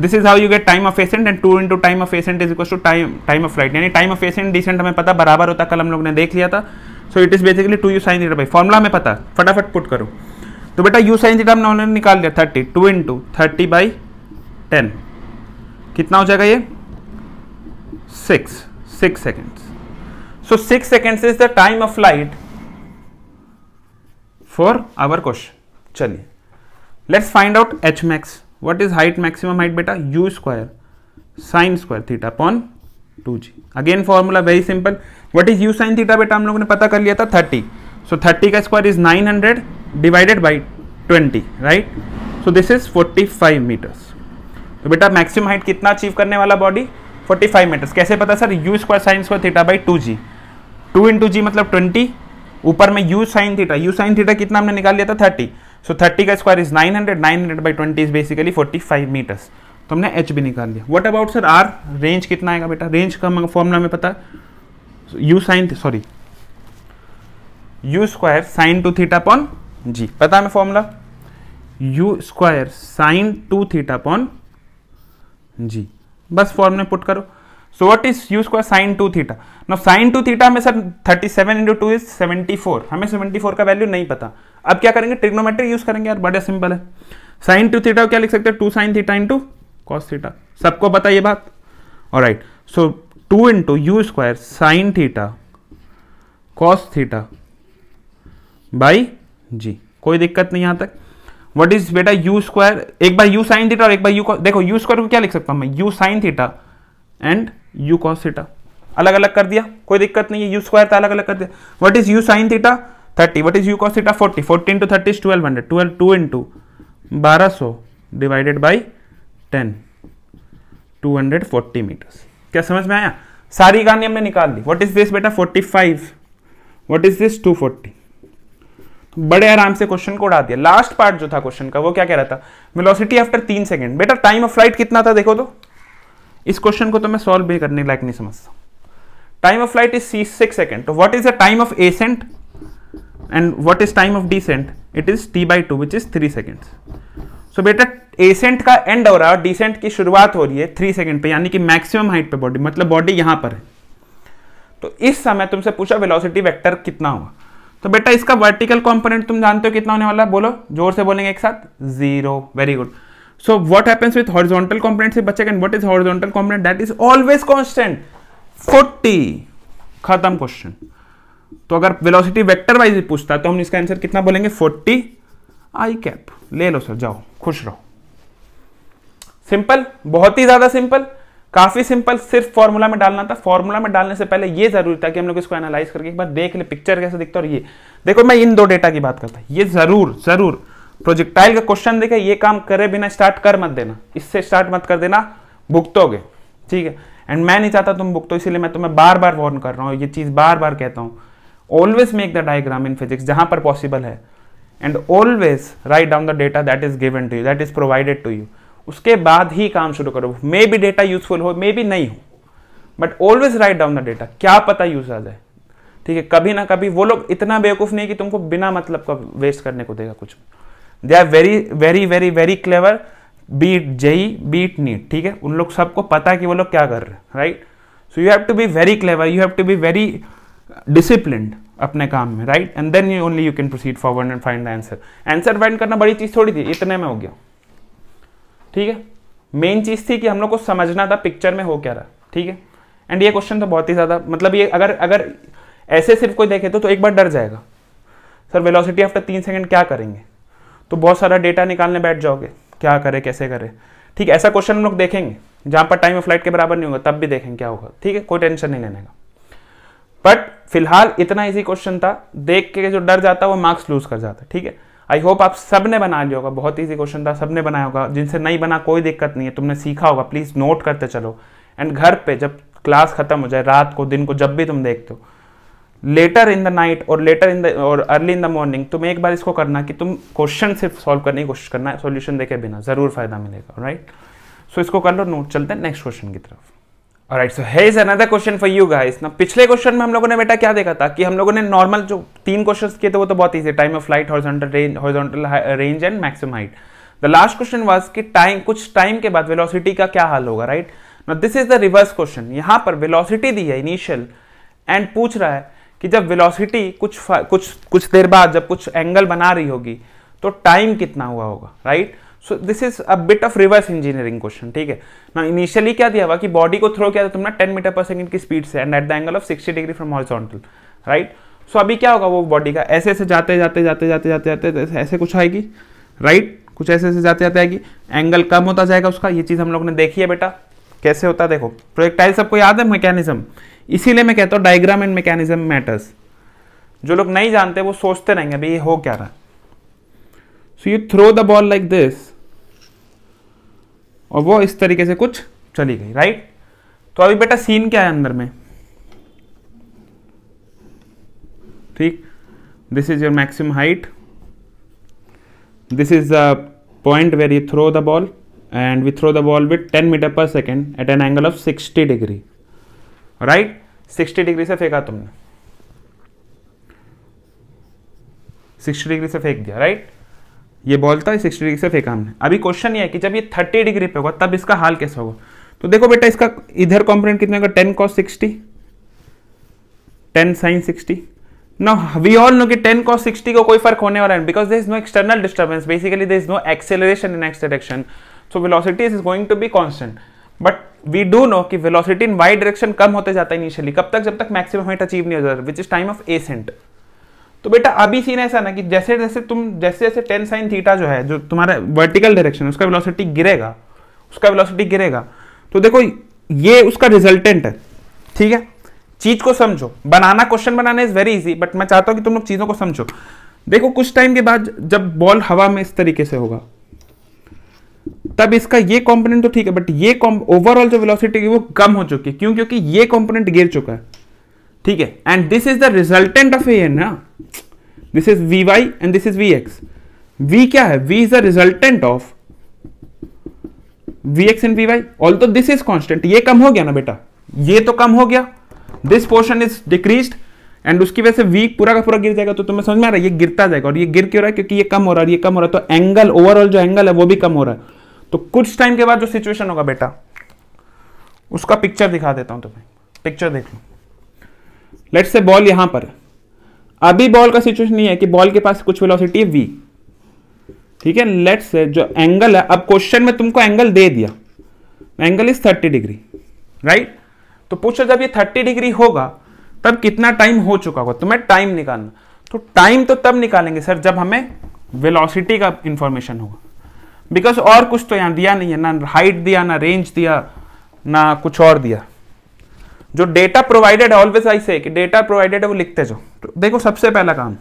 this is how you get time of ascent and two into time of ascent is equal to time time of flight यानी time of ascent descent हमें पता बराबर होता कल हम लोग ने देख लिया था so it is basically two u sine theta by formula में पता फटाफट पुट करो तो बेटा यू साइन थीटा हमने निकाल लिया thirty two into thirty by ten कितना हो जाएगा ये six six seconds so six seconds is the time of flight for our question चलिए let's find out h max what is height maximum height बेटा u square sine square theta upon two g again formula very simple what is u sine theta बेटा हम लोगों ने पता कर लिया था थर्टी सो थर्टी का square is nine hundred divided by twenty right so this is forty five metres तो बेटा मैक्सिमम हाइट कितना अचीव करने वाला बॉडी फोर्टी फाइव मीटर्स कैसे पता sir u square sine square theta by two g two into g मतलब twenty ऊपर में u sine theta u sine theta कितना हमने निकाल लिया था थर्टी सो थर्टी का square is nine hundred nine hundred by twenty is basically forty five metres तो हमने एच भी निकाल लिया what about sir r range कितना आएगा बेटा रेंज का फॉर्मुला में पता है u sign sorry u square sine two theta upon g पता हमें formula u square sine two theta upon g बस फॉर्म में पुट करो so what is u square sine two theta no sine two theta हमें sir thirty seven into two is seventy four हमें seventy four का value नहीं पता अब क्या करेंगे ट्रिग्नोमेट्री यूज करेंगे यार बड़े सिंपल है साइन टू थीटा क्या लिख सकते हैं two sine theta into cos theta सबको पता ये बात और right so two into u square sine theta cos theta by g कोई दिक्कत नहीं यहां तक वट इज बेटा यू स्क्वायर एक बार यू साइन थीटा और एक बार यू देखो यू स्क्वायर को क्या लिख सकता हूं मैं u sine theta and u cos theta अलग अलग कर दिया कोई दिक्कत नहीं है यू स्क्वायर था तो अलग अलग कर दिया what is u sine theta thirty what is u cos theta forty forty into thirty is twelve hundred twelve two into बारह सौ divided by ten two hundred forty metres क्या समझ में आया सारी कहानी हमने निकाल दी वट इज दिस बेटा forty five what is this two forty बड़े आराम से क्वेश्चन को उड़ा दिया लास्ट पार्ट जो था क्वेश्चन का वो क्या कह रहा था वेलोसिटी आफ्टर तीन सेकंड बेटा टाइम ऑफ फ्लाइट कितना था देखो तो इस क्वेश्चन को तो मैं सॉल्व भी करने लायक नहीं समझता time of flight is see six second तो what is the time of ascent and what is time of descent it is t by two which is three seconds so बेटा एसेंट का and हो रहा है decent की शुरुआत हो रही है थ्री सेकेंड पे यानी कि मैक्सिमम हाइट पे बॉडी मतलब बॉडी यहाँ पर है तो इस समय तुमसे पूछा वेलोसिटी वेक्टर कितना होगा तो बेटा इसका वर्टिकल कंपोनेंट तुम जानते हो कितना होने वाला बोलो जोर से बोलेंगे एक साथ zero very good so what happens with horizontal component से बच्चे can what is horizontal component that is always constant 40 खत्म क्वेश्चन तो अगर वेलोसिटी वेक्टर वाइज पूछता तो हम इसका आंसर कितना बोलेंगे फोर्टी आई कैप ले लो सर जाओ खुश रहो सिंपल बहुत ही ज्यादा सिंपल काफी सिंपल सिर्फ फॉर्मूला में डालना था फॉर्मूला में डालने से पहले ये जरूरी था कि हम लोग इसको एनालाइज करके एक बार देख ले पिक्चर कैसे दिखता और ये देखो मैं इन दो डेटा की बात करता ये जरूर जरूर प्रोजेक्टाइल का क्वेश्चन देखे ये काम करे बिना स्टार्ट कर मत देना इससे स्टार्ट मत कर देना भुगतोगे ठीक है एंड मैं नहीं चाहता तुम भुगतो इसीलिए मैं तुम्हें बार बार वॉर्न कर रहा हूँ ये चीज बार बार कहता हूँ always make the diagram in physics जहां पर पॉसिबल है and always write down the data that is given to you that is provided to you उसके बाद ही काम शुरू करो मे बी डेटा यूजफुल हो मे बी नहीं हो but always write down the data क्या पता यूज आ जाए ठीक है कभी ना कभी वो लोग इतना बेवकूफ नहीं कि तुमको बिना मतलब का वेस्ट करने को देगा कुछ they are very very very very clever beat JEE beat NEET ठीक है उन लोग सबको पता है कि वो लोग क्या कर रहे हैं right so you have to be very clever you have to be very discipline अपने काम में right and then you only you can proceed forward and find the answer answer find करना बड़ी चीज़ थोड़ी थी इतने में हो गया ठीक है मेन चीज़ थी कि हम लोग को समझना था पिक्चर में हो क्या रहा ठीक है एंड ये क्वेश्चन तो बहुत ही ज़्यादा मतलब ये अगर अगर ऐसे सिर्फ कोई देखे तो, तो एक बार डर जाएगा सर वेलोसिटी आफ्टर तीन सेकंड क्या करेंगे तो बहुत सारा डेटा निकालने बैठ जाओगे क्या करे कैसे करे ठीक ऐसा क्वेश्चन हम लोग देखेंगे जहाँ पर टाइम ऑफ फ्लाइट के बराबर नहीं होगा तब भी देखेंगे क्या होगा ठीक है कोई टेंशन नहीं लेने का बट फिलहाल इतना इजी क्वेश्चन था देख के जो डर जाता है वो मार्क्स लूज कर जाता है ठीक है आई होप आप सब ने बना लिया होगा बहुत ईजी क्वेश्चन था सब ने बनाया होगा जिनसे नहीं बना कोई दिक्कत नहीं है तुमने सीखा होगा प्लीज़ नोट करते चलो एंड घर पे जब क्लास खत्म हो जाए रात को दिन को जब भी तुम देखते हो लेटर इन द नाइट और लेटर इन द और अर्ली इन द मॉर्निंग तुम एक बार इसको करना कि तुम क्वेश्चन सिर्फ सॉल्व करने की कोशिश करना है सोल्यूशन देखे बिना ज़रूर फायदा मिलेगा राइट सो so, इसको कर लो नोट चलते हैं नेक्स्ट क्वेश्चन की तरफ राइट सो है is another question for you guys ना पिछले क्वेश्चन में हम लोगों ने बेटा क्या देखा था कि हम लोगों ने नॉर्मल जो तीन क्वेश्चन किए थे वो तो बहुत easy time of flight horizontal range horizontal range and maximum height the last question was कि टाइम कुछ टाइम के बाद वेलोसिटी का क्या हाल होगा राइट ना this is the reverse question यहाँ पर वेलोसिटी दी है इनिशियल एंड पूछ रहा है कि जब वेलोसिटी कुछ कुछ कुछ देर बाद जब कुछ एंगल बना रही होगी तो टाइम कितना हुआ होगा right right? So this is a bit of reverse engineering question ठीक है ना इनिशियली क्या दिया हुआ कि बॉडी को थ्रो किया था तो तुमने टेन मीटर पर सेकंड की स्पीड से and at the angle of sixty degree from horizontal right so अभी क्या होगा वो बॉडी का ऐसे ऐसे जाते जाते जाते जाते जाते जाते ऐसे कुछ आएगी राइट right? कुछ ऐसे ऐसे जाते जाते आएगी एंगल कम होता जाएगा उसका ये चीज़ हम लोग ने देखी है बेटा कैसे होता है देखो प्रोजेक्टाइल सबको याद है मैकेनिज्म इसीलिए मैं कहता हूँ डायग्राम एंड मैकेनिज्म मैटर्स जो लोग नहीं जानते वो सोचते रहेंगे अभी ये हो क्या रहा है so you throw the ball like this और वो इस तरीके से कुछ चली गई राइट तो अभी बेटा सीन क्या है अंदर में ठीक this is your maximum height this is the point where you throw the ball and we throw the ball with 10 metre पर second at an angle of 60 degree right 60 degree से फेंका तुमने 60 डिग्री से फेंक दिया राइट right? ये ball था sixty degree से फेंका हमने अभी क्वेश्चन ये है कि जब ये थर्टी डिग्री पे होगा तब इसका हाल कैसा होगा तो देखो बेटा इसका इधर कॉम्पोनेंट कितने होगा ten cos sixty ten sine sixty ना वी ऑल नो कि टेन कॉस सिक्सटी को कोई फर्क होने वाला है because there is no external disturbance basically there is no acceleration in x direction so velocity is going to be constant but we do know कि velocity in y direction कम होते जाता है इनिशियली कब तक जब तक मैक्सिमम हाइट अचीव नहीं हो जाता which is time of ascent तो बेटा अभी सीन ऐसा ना कि जैसे जैसे तुम जैसे जैसे टेन साइन थीटा जो है जो तुम्हारा वर्टिकल डायरेक्शन उसका वेलोसिटी गिरेगा उसका वेलोसिटी गिरेगा तो देखो ये उसका रिजल्टेंट है ठीक है चीज को समझो बनाना क्वेश्चन बनाना इज वेरी इजी बट मैं चाहता हूं कि तुम लोग चीजों को समझो देखो कुछ टाइम के बाद जब बॉल हवा में इस तरीके से होगा तब इसका ये कंपोनेंट तो ठीक है बट ये ओवरऑल जो वेलोसिटी है वो कम हो चुकी है क्यों क्योंकि ये कंपोनेंट गिर चुका है ठीक है and this is the resultant of a an ना this is v y and this is v x v क्या है v is the resultant of v x and v y all तो दिस इज कॉन्स्टेंट ये कम हो गया ना बेटा ये तो कम हो गया this portion is decrease and उसकी वजह से वीक पूरा का पूरा गिर जाएगा तो तुम्हें समझ में आ रहा है ये गिरता जाएगा और ये गिर क्यों रहा है क्योंकि ये कम हो रहा है ये कम हो रहा है तो एंगल ओवरऑल जो एंगल है वो भी कम हो रहा है तो कुछ टाइम के बाद जो सिचुएशन होगा बेटा उसका पिक्चर दिखा देता हूं तुम्हें पिक्चर देख लो लेट्स से बॉल यहां पर अभी बॉल का सिचुएशन नहीं है कि बॉल के पास कुछ वेलोसिटी है वी ठीक है लेट्स से जो एंगल है अब क्वेश्चन में तुमको एंगल दे दिया angle is thirty degree right तो पूछो जब ये थर्टी डिग्री होगा तब कितना टाइम हो चुका होगा तुम्हें टाइम निकालना तो टाइम तो तब निकालेंगे सर जब हमें वेलोसिटी का इंफॉर्मेशन होगा बिकॉज और कुछ तो यहां दिया नहीं है ना हाइट दिया ना रेंज दिया ना कुछ और दिया जो डेटा प्रोवाइडेड ऑलवेज आई से डेटा प्रोवाइडेड है वो लिखते जाओ तो देखो सबसे पहला काम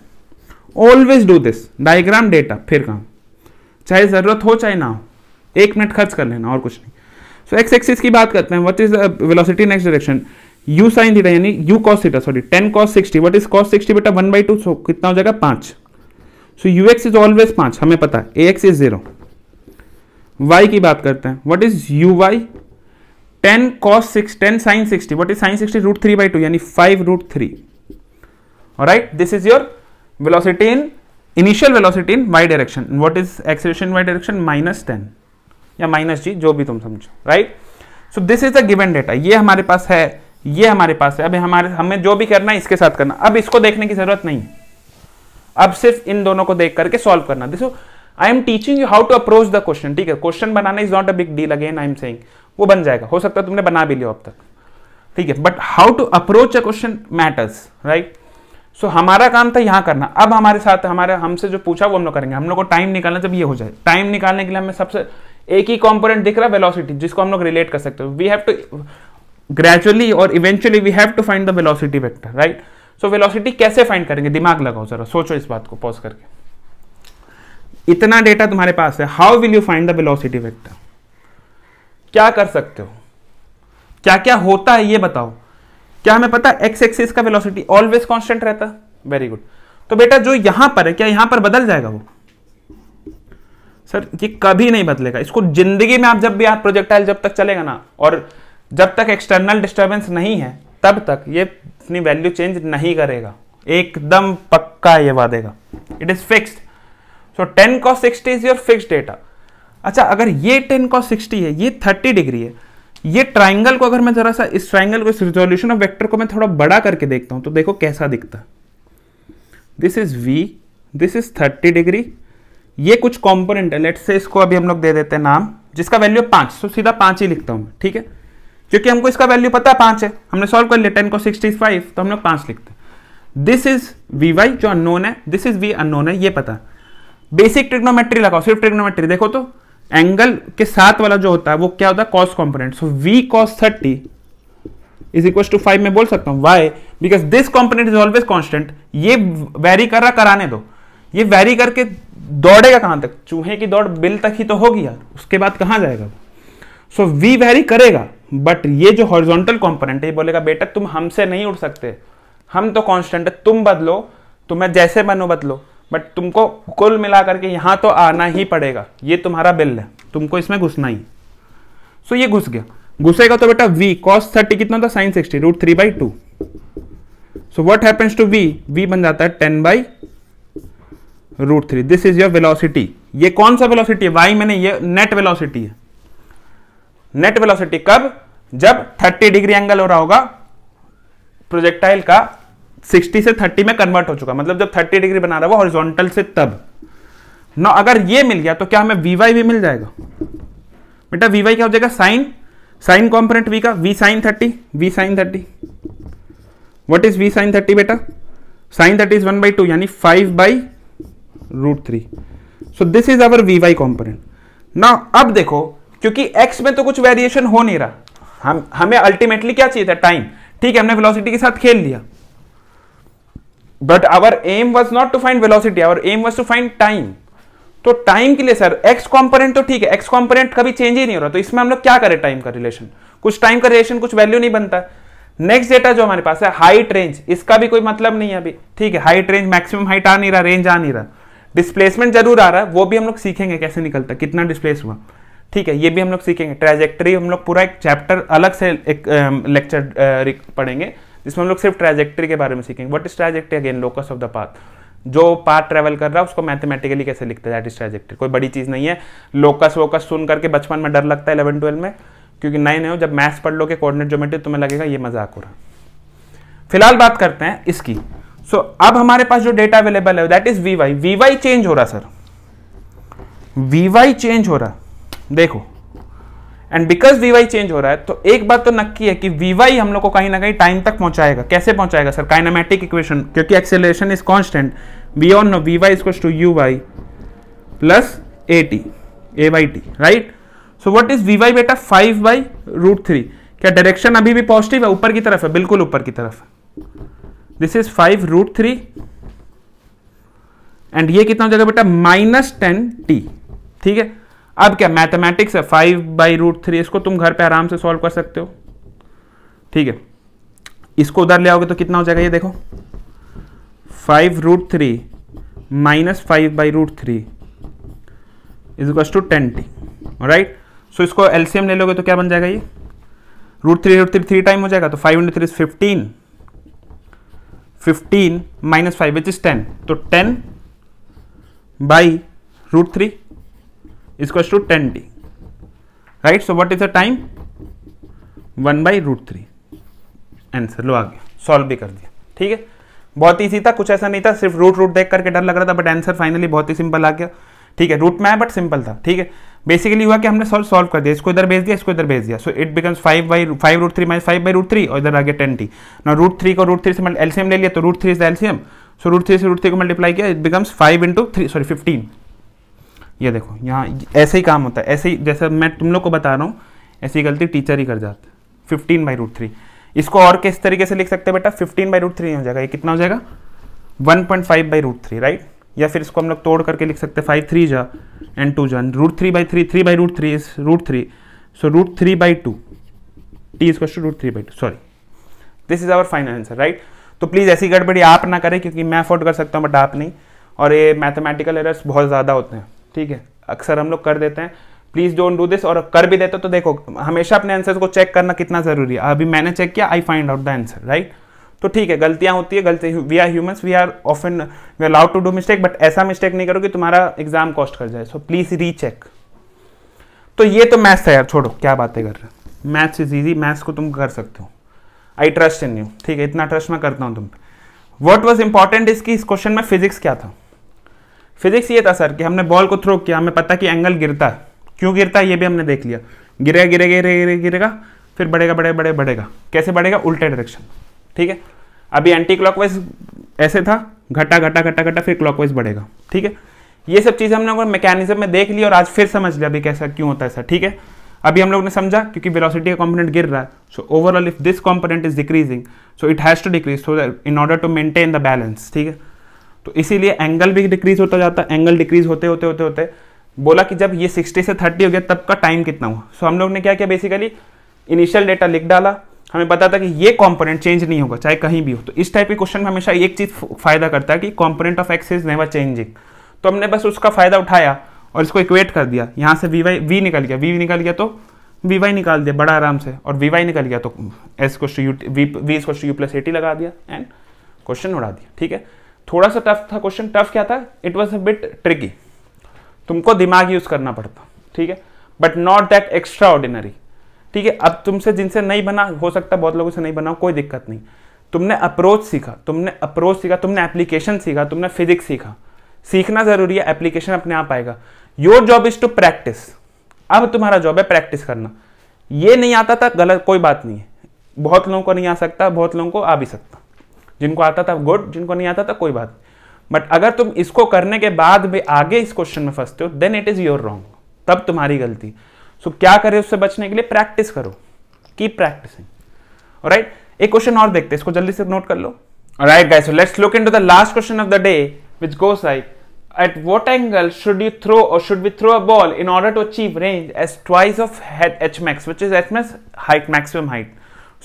always do this diagram data फिर काम चाहे ज़रूरत हो चाहे ना हो एक मिनट खर्च कर लेना और कुछ नहीं सो एक्स एक्सिस की बात करते हैं what is velocity next direction u sine theta यानी u cos theta sorry ten cos sixty what is cos sixty बेटा वन बाई टू सो कितना हो जाएगा पांच so u x is always पांच हमें पता है a x is zero y की बात करते हैं what is u y ten cos six ten sine sixty what is sine sixty root three by two यानी five root three right this is your velocity in initial velocity in y direction what is acceleration y direction minus ten या minus g जो भी तुम समझो right so this is the given data ये हमारे पास है ये हमारे पास है अब हमारे हमें जो भी करना है इसके साथ करना अब इसको देखने की जरूरत नहीं अब सिर्फ इन दोनों को देख करके सॉल्व करना this so I am teaching you how to approach the question ठीक है क्वेश्चन बनाना is not a big deal again I am saying वो बन जाएगा हो सकता है तुमने बना भी लिया अब तक ठीक है but how to approach a question matters right so हमारा काम था यहां करना अब हमारे साथ हमारे हमसे जो पूछा वो हम लोग करेंगे हम लोग को टाइम निकालना जब ये हो जाए टाइम निकालने के लिए हमें सबसे एक ही कॉम्पोनेंट दिख रहा है वेलोसिटी जिसको हम लोग रिलेट कर सकते हो वी हैव टू ग्रेजुअली और eventually we have to find the velocity vector right so velocity कैसे फाइंड करेंगे दिमाग लगाओ जरा सोचो इस बात को पॉज करके इतना डेटा तुम्हारे पास है how will you find the velocity vector क्या कर सकते हो क्या क्या होता है ये बताओ क्या हमें पता एक्स एक्सिस का वेलोसिटी ऑलवेज कांस्टेंट रहता वेरी गुड तो बेटा जो यहां पर है क्या यहां पर बदल जाएगा वो सर ये कभी नहीं बदलेगा इसको जिंदगी में आप जब भी आप प्रोजेक्टाइल जब तक चलेगा ना और जब तक एक्सटर्नल डिस्टर्बेंस नहीं है तब तक ये अपनी वैल्यू चेंज नहीं करेगा एकदम पक्का ये वादेगा it is fixed so ten cos sixty is your fix data अच्छा अगर ये टेन कॉस सिक्सटी है ये थर्टी डिग्री है ये ट्राइंगल को अगर मैं जरा सा इस ट्राइंगल को इस रिजोल्यूशन ऑफ वेक्टर को मैं थोड़ा बड़ा करके देखता हूं तो देखो कैसा दिखता this is v this is thirty degree ये कुछ कॉम्पोनेंट है लेट से इसको अभी हम लोग दे देते हैं नाम जिसका वैल्यू पांच तो सीधा पांच ही लिखता हूं ठीक है क्योंकि हमको इसका वैल्यू पता है पांच है हमने सॉल्व कर लिया टेन को सिक्सटी फाइव तो हम लोग पांच लिखते हैं दिस इज वी वाई जो अननोन है दिस इज वी अननोन है ये पता बेसिक ट्रिग्नोमेट्री लगाओ सिर्फ ट्रिग्नोमेट्री देखो तो एंगल के साथ वाला जो होता है वो क्या होता है cos component so v cos thirty is equal to five में बोल सकता हूं why because this component is always constant ये वेरी कर रहा कराने दो ये वेरी करके दौड़ेगा कहां तक चूहे की दौड़ बिल तक ही तो होगी यार उसके बाद कहां जाएगा सो वी वेरी करेगा बट ये जो हॉरिजॉन्टल कॉम्पोनेंट है ये बोलेगा बेटा तुम हमसे नहीं उड़ सकते हम तो कॉन्स्टेंट है तुम बदलो तुम्हें जैसे बनो बदलो बट तुमको कुल मिला करके यहां तो आना ही पड़ेगा ये तुम्हारा बिल है तुमको इसमें घुसना ही सो ये घुस गया घुसेगा तो बेटा v cos 30 कितना था sine sixty root three by two so what happens to v v बन जाता है ten by root three this is your velocity ये कौन सा वेलोसिटी है वाई मैंने ये नेट वेलोसिटी है नेट वेलोसिटी कब जब 30 डिग्री एंगल हो रहा होगा प्रोजेक्टाइल का 60 से 30 में कन्वर्ट हो चुका मतलब जब 30 डिग्री बना रहा है वो हॉरिजॉन्टल से तब ना अगर ये मिल गया तो क्या हमें वीवाई भी मिल जाएगा बेटा वीवाई क्या हो जाएगा साइन साइन कॉम्पोनेंट वी का v sine thirty v sine thirty what is v sine thirty बेटा sine thirty is one by two यानी five by root three so this is our v y component ना अब देखो क्योंकि x में तो कुछ वेरिएशन हो नहीं रहा हम हमें अल्टीमेटली क्या चाहिए था टाइम ठीक है हमने वेलोसिटी के साथ खेल लिया but our aim was not to find velocity our aim was to find time तो टाइम के लिए सर एक्स कॉम्पोनेंट तो ठीक है एक्स कॉम्पोनेंट कभी चेंज ही नहीं हो रहा तो इसमें हम लोग क्या करें टाइम का रिलेशन कुछ टाइम का रिलेशन कुछ वैल्यू नहीं बनता नेक्स्ट डेटा जो हमारे पास है हाइट रेंज इसका भी कोई मतलब नहीं है अभी ठीक है हाइट रेंज मैक्सिमम हाइट आ नहीं रहा रेंज आ नहीं रहा डिस्प्लेसमेंट जरूर आ रहा है वो भी हम लोग सीखेंगे कैसे निकलता कितना डिस्प्लेस हुआ ठीक है ये भी हम लोग सीखेंगे ट्रेजेक्टरी हम लोग पूरा एक चैप्टर अलग से एक लेक्चर पढ़ेंगे जिसमें हम लोग सिर्फ ट्रैजेक्टरी के बारे में सीखेंगे what is trajectory again locus of the path जो पाथ ट्रैवल कर रहा है उसको मैथमेटिकली कैसे लिखते हैं दैट इज ट्रैजेक्टरी कोई बड़ी चीज़ नहीं है लोकस वोकस सुन करके बचपन में डर लगता है इलेवन ट्वेल्व में क्योंकि नए नए हो जब मैथ्स पढ़ लो के कोऑर्डिनेट ज्योमेट्री तुम्हें लगेगा ये मजाक हो रहा फिलहाल बात करते हैं इसकी सो so, अब हमारे पास जो डेटा अवेलेबल है that is v y v y change हो रहा सर वी वाई चेंज हो रहा देखो एंड बिकॉज वीवाई चेंज हो रहा है तो एक बात तो नक्की है कि वीवाई हम लोग को कहीं ना कहीं टाइम तक पहुंचाएगा कैसे पहुंचाएगा सर काइनामेटिक इक्वेशन क्योंकि acceleration is constant we all know v y is to u y plus a t a y t right so what is v y बेटा फाइव बाई रूट थ्री क्या direction अभी भी positive है ऊपर की तरफ है बिल्कुल ऊपर की तरफ this is five root three and ये कितना हो जाएगा बेटा माइनस टेन टी ठीक है अब क्या मैथमेटिक्स है फाइव बाई रूट थ्री इसको तुम घर पे आराम से सॉल्व कर सकते हो ठीक है इसको उधर ले आओगे तो कितना हो जाएगा ये देखो five root three minus five by root three is equal to ten t right so इसको एलसीएम ले लोगे तो क्या बन जाएगा ये root three root three three time हो जाएगा तो five into three is fifteen fifteen minus five which is ten तो ten by root three is equals to 10 t right so what is the time 1 by root three answer लो आ गया solve भी कर दिया ठीक है बहुत ईजी था कुछ ऐसा नहीं था सिर्फ रूट रूट देख करके डर लग रहा था बट आंसर फाइनली बहुत ही सिंपल आ गया ठीक है रूट में है बट सिंपल था ठीक है बेसिकली हुआ कि हमने सॉल्व सॉल्व कर दिया इसको इधर भेज दिया इसको इधर भेज दिया so it becomes five by five root three minus five by root three और इधर आ गया टेन टी ना रूट थ्री को रूट थ्री से एलसीएम ले लिया तो root three is LCM so root three से रूट थ्री को मल्टीप्लाई किया it becomes five into three sorry fifteen ये देखो यहाँ ऐसे ही काम होता है ऐसे ही जैसे मैं तुम लोग को बता रहा हूँ ऐसी गलती टीचर ही कर जाते फिफ्टीन बाई रूट थ्री इसको और किस तरीके से लिख सकते हैं बेटा फिफ्टीन बाई रूट थ्री हो जाएगा ये कितना हो जाएगा one point five by root three right या फिर इसको हम लोग तोड़ करके लिख सकते हैं फाइव थ्री जा एंड टू जा root three by three three by root three is root three so root three by two t is question root three by two sorry this is our final answer right तो please ऐसी गड़बड़ी आप ना करें क्योंकि मैं afford कर सकता हूँ बट आप नहीं और ये मैथमेटिकल एरर्स बहुत ज़्यादा होते हैं ठीक है अक्सर हम लोग कर देते हैं प्लीज़ डोंट डू दिस और कर भी देते हो तो देखो हमेशा अपने आंसर्स को चेक करना कितना ज़रूरी है अभी मैंने चेक किया I find out the answer right तो ठीक है गलतियाँ होती है गलती we are humans we are often we are allowed to do mistake but ऐसा मिस्टेक नहीं करो कि तुम्हारा एग्जाम कॉस्ट कर जाए सो प्लीज़ री चेक तो ये तो मैथ्स है यार छोड़ो क्या बातें कर रहे हो मैथ्स इज ईजी मैथ्स को तुम कर सकते हो आई ट्रस्ट इन यू ठीक है इतना ट्रस्ट मैं करता हूँ तुम वॉट वॉज इंपॉर्टेंट इसकी इस क्वेश्चन में फिजिक्स क्या था फिजिक्स ये था सर कि हमने बॉल को थ्रो किया हमें पता कि एंगल गिरता है क्यों गिरता है ये भी हमने देख लिया गिरेगा गिरेगा गिरे गिरे गिरेगा फिर बढ़ेगा बढ़ेगा बड़े बढ़ेगा कैसे बढ़ेगा उल्टे डायरेक्शन ठीक है अभी एंटी क्लॉकवाइज ऐसे था घटा घटा घटा घटा फिर क्लॉकवाइज बढ़ेगा ठीक है ये सब चीज़ें हमने लोगों मैकेनिज्म में देख लिया और आज फिर समझ लिया अभी कैसा क्यों होता है सर ठीक है अभी हम लोग ने समझा क्योंकि वेलोसिटी का कंपोनेंट गिर रहा है so overall if this component is decreasing so it has to decrease so in order to maintain the balance ठीक है तो इसीलिए एंगल भी डिक्रीज होता जाता है एंगल डिक्रीज होते होते होते होते बोला कि जब ये 60 से 30 हो गया तब का टाइम कितना हुआ सो हम लोग ने क्या किया बेसिकली इनिशियल डेटा लिख डाला हमें पता था कि ये कॉम्पोनेंट चेंज नहीं होगा चाहे कहीं भी हो तो इस टाइप के क्वेश्चन में हमेशा एक चीज़ फायदा करता है कि component of x is never changing तो हमने बस उसका फायदा उठाया और इसको इक्वेट कर दिया यहाँ से वी वाई वी निकल गया वी निकल गया तो वी वाई निकाल दिया बड़ा आराम से और वी वाई निकल गया तो s question u v v question u plus at लगा दिया एंड क्वेश्चन उड़ा दिया ठीक है थोड़ा सा टफ था क्वेश्चन टफ क्या था it was a bit tricky तुमको दिमाग यूज करना पड़ता ठीक है but not that extra ordinary ठीक है अब तुमसे जिनसे नहीं बना हो सकता बहुत लोगों से नहीं बना कोई दिक्कत नहीं तुमने अप्रोच सीखा तुमने अप्रोच सीखा तुमने एप्लीकेशन सीखा तुमने फिजिक्स सीखा सीखना जरूरी है एप्लीकेशन अपने आप आएगा your job is to practice अब तुम्हारा जॉब है प्रैक्टिस करना ये नहीं आता था गलत कोई बात नहीं है बहुत लोगों को नहीं आ सकता बहुत लोगों को आ भी सकता जिनको आता था गुड जिनको नहीं आता था कोई बात बट अगर तुम इसको करने के बाद भी आगे इस क्वेश्चन में फंसते हो then it is your wrong तब तुम्हारी गलती सो so, क्या करें उससे बचने के लिए प्रैक्टिस करो कीप प्रैक्टिसिंग राइट एक क्वेश्चन और देखते इसको जल्दी से नोट कर लो right guys let's look in the last question of the day which goes like at what angle should you throw और should be throw a ball in order to achieve range as twice of head h max which is h max height maximum height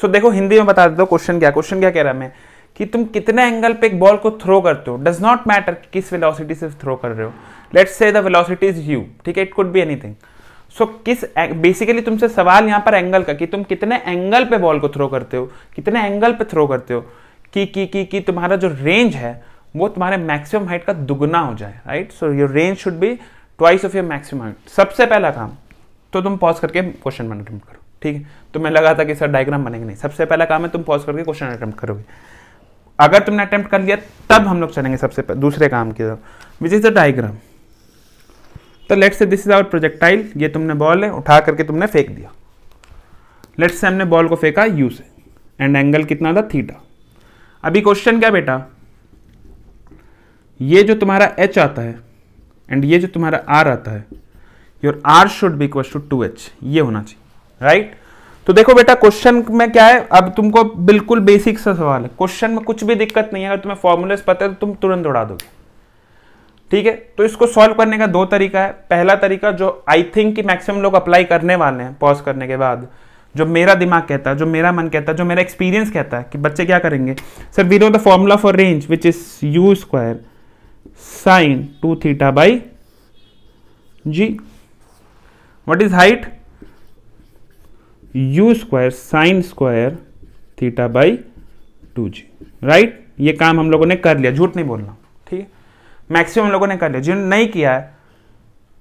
so देखो हिंदी में बता दो question क्या question क्या कह रहा है मैं कि तुम कितने एंगल पे एक बॉल को थ्रो करते हो डज नॉट मैटर कि किस वेलोसिटी से थ्रो कर रहे हो let's say the velocity is u ठीक है it could be anything so किस बेसिकली तुमसे सवाल यहां पर एंगल का कि तुम कितने एंगल पे बॉल को थ्रो करते हो कितने एंगल पे थ्रो करते हो कि कि कि कि तुम्हारा जो रेंज है वो तुम्हारे मैक्सिमम हाइट का दुगना हो जाए right so your range should be twice of your maximum height सबसे पहला काम तो तुम पॉज करके क्वेश्चन अटेम्प्ट करो ठीक है तो मैं लगा था कि सर डायग्राम बनेंगे नहीं सबसे पहला काम है तुम पॉज करके क्वेश्चन अटेम्प्ट करोगे अगर तुमने अटेम्प्ट कर लिया तब हम लोग चलेंगे सबसे दूसरे काम की तरफ विच इज़ द डायग्राम तो let say this is our projectile ये तुमने बॉल है उठा करके तुमने फेंक दिया लेट से हमने बॉल को फेंका यू से एंड एंगल कितना था थीटा अभी क्वेश्चन क्या बेटा ये जो तुम्हारा एच आता है एंड ये जो तुम्हारा आर आता है your R should be equal to two h ये होना चाहिए राइट तो देखो बेटा क्वेश्चन में क्या है अब तुमको बिल्कुल बेसिक सा सवाल है क्वेश्चन में कुछ भी दिक्कत नहीं है अगर तुम्हें फॉर्मूलेस पता है तो तुम तुरंत उड़ा दोगे ठीक है तो इसको सॉल्व करने का दो तरीका है पहला तरीका जो आई थिंक कि मैक्सिमम लोग अप्लाई करने वाले हैं पॉज करने के बाद जो मेरा दिमाग कहता है जो मेरा मन कहता है जो मेरा एक्सपीरियंस कहता है कि बच्चे क्या करेंगे sir we know the formula for range which is u square sine two theta by g what is height u square sine square theta by two g right ये काम हम लोगों ने कर लिया झूठ नहीं बोलना ठीक है मैक्सिमम हम लोगों ने कर लिया जिन्होंने नहीं किया है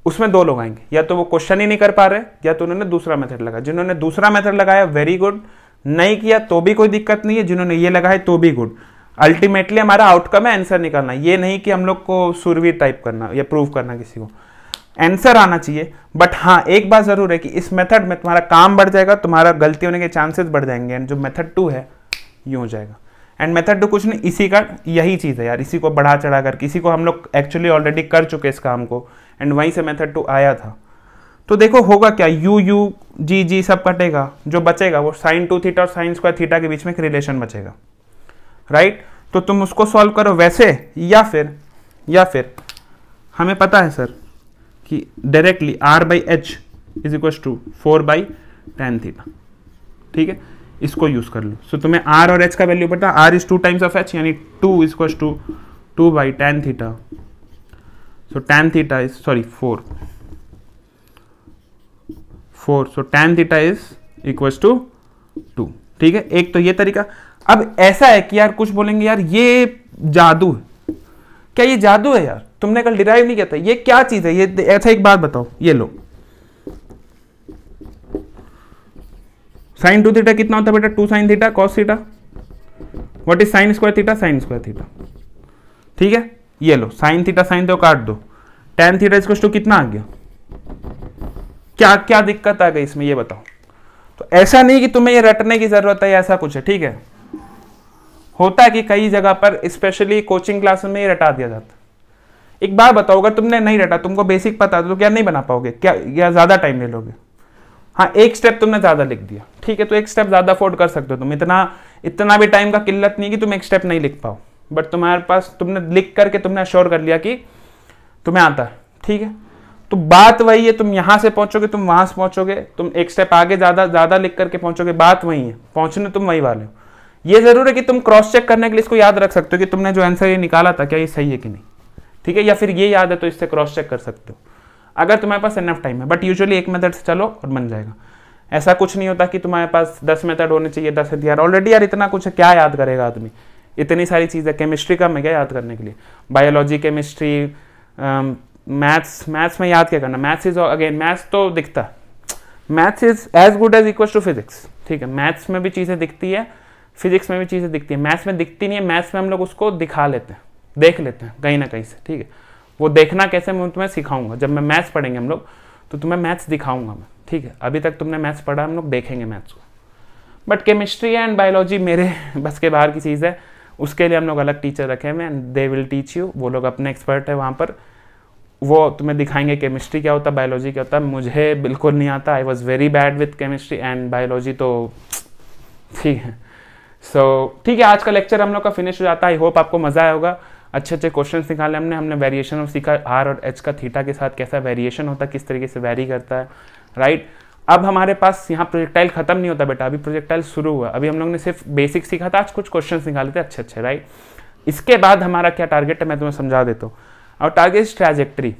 उसमें दो लोग आएंगे या तो वो क्वेश्चन ही नहीं कर पा रहे या तो उन्होंने दूसरा मेथड लगाया जिन्होंने दूसरा मेथड लगाया वेरी गुड नहीं किया तो भी कोई दिक्कत नहीं है जिन्होंने ये लगाया तो भी गुड अल्टीमेटली हमारा आउटकम है आंसर निकालना ये नहीं कि हम लोग को सुरवी टाइप करना या प्रूव करना किसी को आंसर आना चाहिए बट हाँ एक बात ज़रूर है कि इस मेथड में तुम्हारा काम बढ़ जाएगा तुम्हारा गलती होने के चांसेस बढ़ जाएंगे एंड जो मेथड टू है यू हो जाएगा एंड मेथड टू कुछ नहीं इसी का यही चीज़ है यार इसी को बढ़ा चढ़ा कर किसी को हम लोग एक्चुअली ऑलरेडी कर चुके इस काम को एंड वहीं से मेथड टू आया था तो देखो होगा क्या यू यू जी जी सब कटेगा जो बचेगा वो साइन टू थीटा और साइन स्क्वायर थीटा के बीच में एक रिलेशन बचेगा राइट right? तो तुम उसको सॉल्व करो वैसे या फिर या फिर हमें पता है सर कि directly R by h is equal to four by tan theta ठीक है इसको यूज कर लो सो so, तुम्हें आर और एच का वैल्यू पता R is two times of h यानी two is equal to two by tan theta so tan theta is sorry four four so tan theta is equal to two ठीक है एक तो ये तरीका अब ऐसा है कि यार कुछ बोलेंगे यार ये जादू है क्या ये जादू है यार तुमने कल डिराइव नहीं किया था ये क्या चीज है ये ऐसा एक बात बताओ ये लो साइन टू थीटा कितना होता है बेटा two sine theta cos theta what is sine square theta sine square theta ठीक है ये लो साइन थीटा साइन तो काट दो टेन थीटा इसको टू कितना आ गया क्या क्या दिक्कत आ गई इसमें ये बताओ तो ऐसा नहीं कि तुम्हें ये रटने की जरूरत है ऐसा कुछ है ठीक है होता है कि कई जगह पर स्पेशली कोचिंग क्लास में ये रटा दिया जाता है एक बार बताओ अगर तुमने नहीं रटा तुमको बेसिक पता तो क्या नहीं बना पाओगे क्या या ज़्यादा टाइम ले लोगे हाँ एक स्टेप तुमने ज़्यादा लिख दिया ठीक है तो एक स्टेप ज़्यादा अफोर्ड कर सकते हो तुम इतना इतना भी टाइम का किल्लत नहीं कि तुम एक स्टेप नहीं लिख पाओ बट तुम्हारे पास तुमने लिख करके तुमने अश्योर कर लिया कि तुम्हें आता है ठीक है तो बात वही है तुम यहां से पहुंचोगे तुम वहां से पहुंचोगे तुम एक स्टेप आगे ज़्यादा ज़्यादा लिख करके पहुंचोगे बात वही है पहुंचने तुम वही वाले हो ये ज़रूर है कि तुम क्रॉस चेक करने के लिए इसको याद रख सकते हो कि तुमने जो आंसर ये निकाला था क्या ये सही है कि नहीं ठीक है या फिर ये याद है तो इससे क्रॉस चेक कर सकते हो अगर तुम्हारे पास एनफ टाइम है बट यूजुअली एक मेथड से चलो और बन जाएगा ऐसा कुछ नहीं होता कि तुम्हारे पास दस मेथड होने चाहिए दस हथियार ऑलरेडी यार इतना कुछ क्या याद करेगा आदमी इतनी सारी चीज़ें केमिस्ट्री का मैं क्या याद करने के लिए बायोलॉजी केमिस्ट्री मैथ्स मैथ्स में याद क्या करना मैथ्स इज अगेन मैथ्स तो दिखता maths is as good as equal to physics ठीक है मैथ्स में भी चीज़ें दिखती है फिजिक्स में भी चीज़ें दिखती है मैथ्स में दिखती नहीं है मैथ्स में हम लोग उसको दिखा लेते हैं देख लेते हैं कहीं ना कहीं से ठीक है वो देखना कैसे मैं तुम्हें सिखाऊंगा जब मैं मैथ्स पढ़ेंगे हम लोग तो तुम्हें मैथ्स दिखाऊंगा मैं ठीक है अभी तक तुमने मैथ्स पढ़ा हम लोग देखेंगे मैथ्स को बट केमिस्ट्री एंड बायोलॉजी मेरे बस के बाहर की चीज़ है उसके लिए हम लोग अलग टीचर रखे हुए and they will teach you वो लोग अपने एक्सपर्ट है वहाँ पर वो तुम्हें दिखाएंगे केमिस्ट्री क्या होता है बायोलॉजी क्या होता है मुझे बिल्कुल नहीं आता I was very bad with chemistry and biology तो ठीक है सो so, ठीक है आज का लेक्चर हम लोग का फिनिश हो जाता है आई होप आपको मज़ा आया होगा अच्छे अच्छे क्वेश्चन निकाले हमने हमने वेरिएशन ऑफ सीखा आर और एच का थीटा के साथ कैसा वेरिएशन होता है किस तरीके से वेरी करता है राइट अब हमारे पास यहाँ प्रोजेक्टाइल खत्म नहीं होता बेटा अभी प्रोजेक्टाइल शुरू हुआ अभी हम लोग ने सिर्फ बेसिक सीखा था आज कुछ क्वेश्चन निकाले थे अच्छे अच्छे राइट इसके बाद हमारा क्या टारगेट है मैं तुम्हें समझा देता हूँ और target trajectory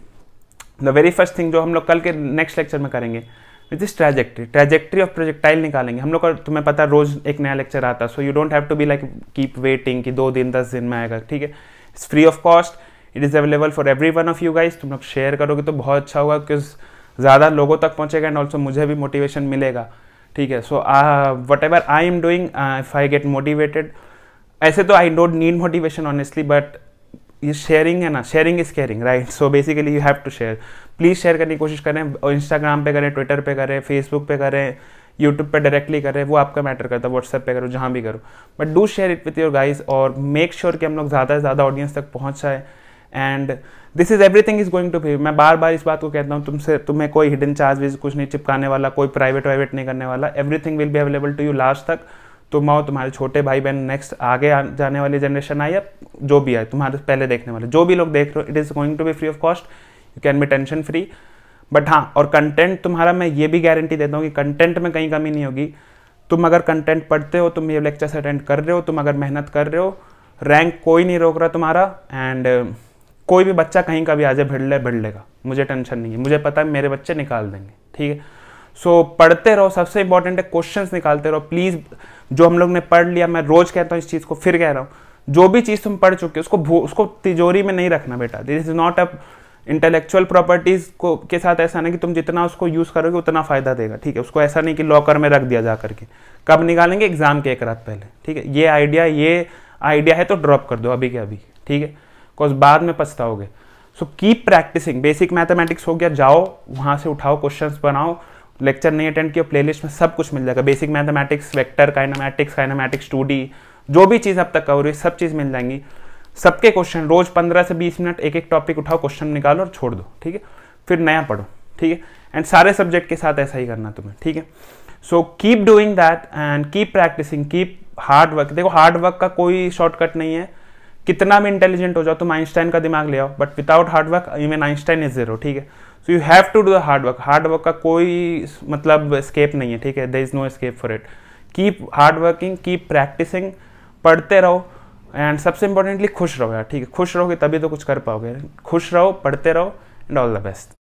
the very first thing जो हम लोग कल के नेक्स्ट लेक्चर में करेंगे with is trajectory trajectory of projectile निकालेंगे हम लोग का तुम्हें पता है रोज एक नया लेक्चर आता है so you don't have to be like keep waiting कि दो दिन दस दिन में आएगा ठीक है it's free of cost it is available for every one of you guys तुम लोग शेयर करोगे तो बहुत अच्छा होगा बिकॉज ज़्यादा लोगों तक पहुँचेगा एंड ऑल्सो मुझे भी मोटिवेशन मिलेगा ठीक है so whatever I am doing if I get motivated ऐसे तो I don't need motivation honestly but ये शेयरिंग है ना sharing is caring right so basically you have to share please share करने की कोशिश करें और इंस्टाग्राम पे करें ट्विटर पे करें फेसबुक पे करें यूट्यूब पर डायरेक्टली कर रहे हैं वो आपका मैटर करता है व्हाट्सएप पर करो जहाँ भी करो but do share it with your guys और मेक श्योर sure कि हम लोग ज़्यादा से ज़्यादा ऑडियंस तक पहुँच जाए and this is everything is going to pay मैं बार बार इस बात को कहता हूँ तुमसे तुम्हें कोई हिडन चार्ज कुछ नहीं चिपकाने वाला कोई प्राइवेट वाइवेट नहीं करने वाला everything will be available to you last तक तुम आओ तुम्हारे छोटे भाई बहन नेक्स्ट आगे जाने वाली जनरेशन आए या जो भी आए तुम्हारे पहले देखने वाले जो भी लोग देख रहे हो it is going to be free of cost you can be tension free but हाँ और कंटेंट तुम्हारा मैं ये भी गारंटी देता हूँ कि कंटेंट में कहीं कमी नहीं होगी तुम अगर कंटेंट पढ़ते हो तुम ये लेक्चर्स अटेंड कर रहे हो तुम अगर मेहनत कर रहे हो रैंक कोई नहीं रोक रहा तुम्हारा एंड uh, कोई भी बच्चा कहीं का भी आज भिड़ ले भिड़ लेगा मुझे टेंशन नहीं है मुझे पता है मेरे बच्चे निकाल देंगे ठीक है सो so, पढ़ते रहो सबसे इंपॉर्टेंट है क्वेश्चन निकालते रहो प्लीज़ जो हम लोग ने पढ़ लिया मैं रोज़ कहता हूँ इस चीज़ को फिर कह रहा हूँ जो भी चीज़ तुम पढ़ चुके हो उसको उसको तिजोरी में नहीं रखना बेटा this is not a intellectual properties को के साथ ऐसा ना कि तुम जितना उसको यूज़ करोगे उतना फ़ायदा देगा ठीक है उसको ऐसा नहीं कि लॉकर में रख दिया जा करके कब निकालेंगे एग्ज़ाम के एक रात पहले ठीक है ये आइडिया ये आइडिया है तो ड्रॉप कर दो अभी के अभी ठीक है बिकॉज बाद में पछताओगे so keep practicing basic mathematics हो गया जाओ वहाँ से उठाओ क्वेश्चन बनाओ लेक्चर नहीं अटेंड किया प्लेलिस्ट में सब कुछ मिल जाएगा basic mathematics vector kinematics kinematics two जो भी चीज़ अब तक कवर हुई सब चीज़ मिल जाएंगी सबके क्वेश्चन रोज पंद्रह से बीस मिनट एक एक टॉपिक उठाओ क्वेश्चन निकालो और छोड़ दो ठीक है फिर नया पढ़ो ठीक है एंड सारे सब्जेक्ट के साथ ऐसा ही करना तुम्हें ठीक है so keep doing that and keep practicing keep hard work देखो हार्ड वर्क का कोई शॉर्टकट नहीं है कितना भी इंटेलिजेंट हो जाओ तुम आइंस्टाइन का दिमाग ले आओ but without hard work even Einstein is zero ठीक है so you have to do the hard work hard work का कोई मतलब स्केप नहीं है ठीक है there is no escape for it keep hard working keep practicing पढ़ते रहो एंड सबसे इंपॉर्टेंटली खुश रहो यार ठीक है खुश रहोगे तभी तो कुछ कर पाओगे खुश रहो पढ़ते रहो एंड ऑल द बेस्ट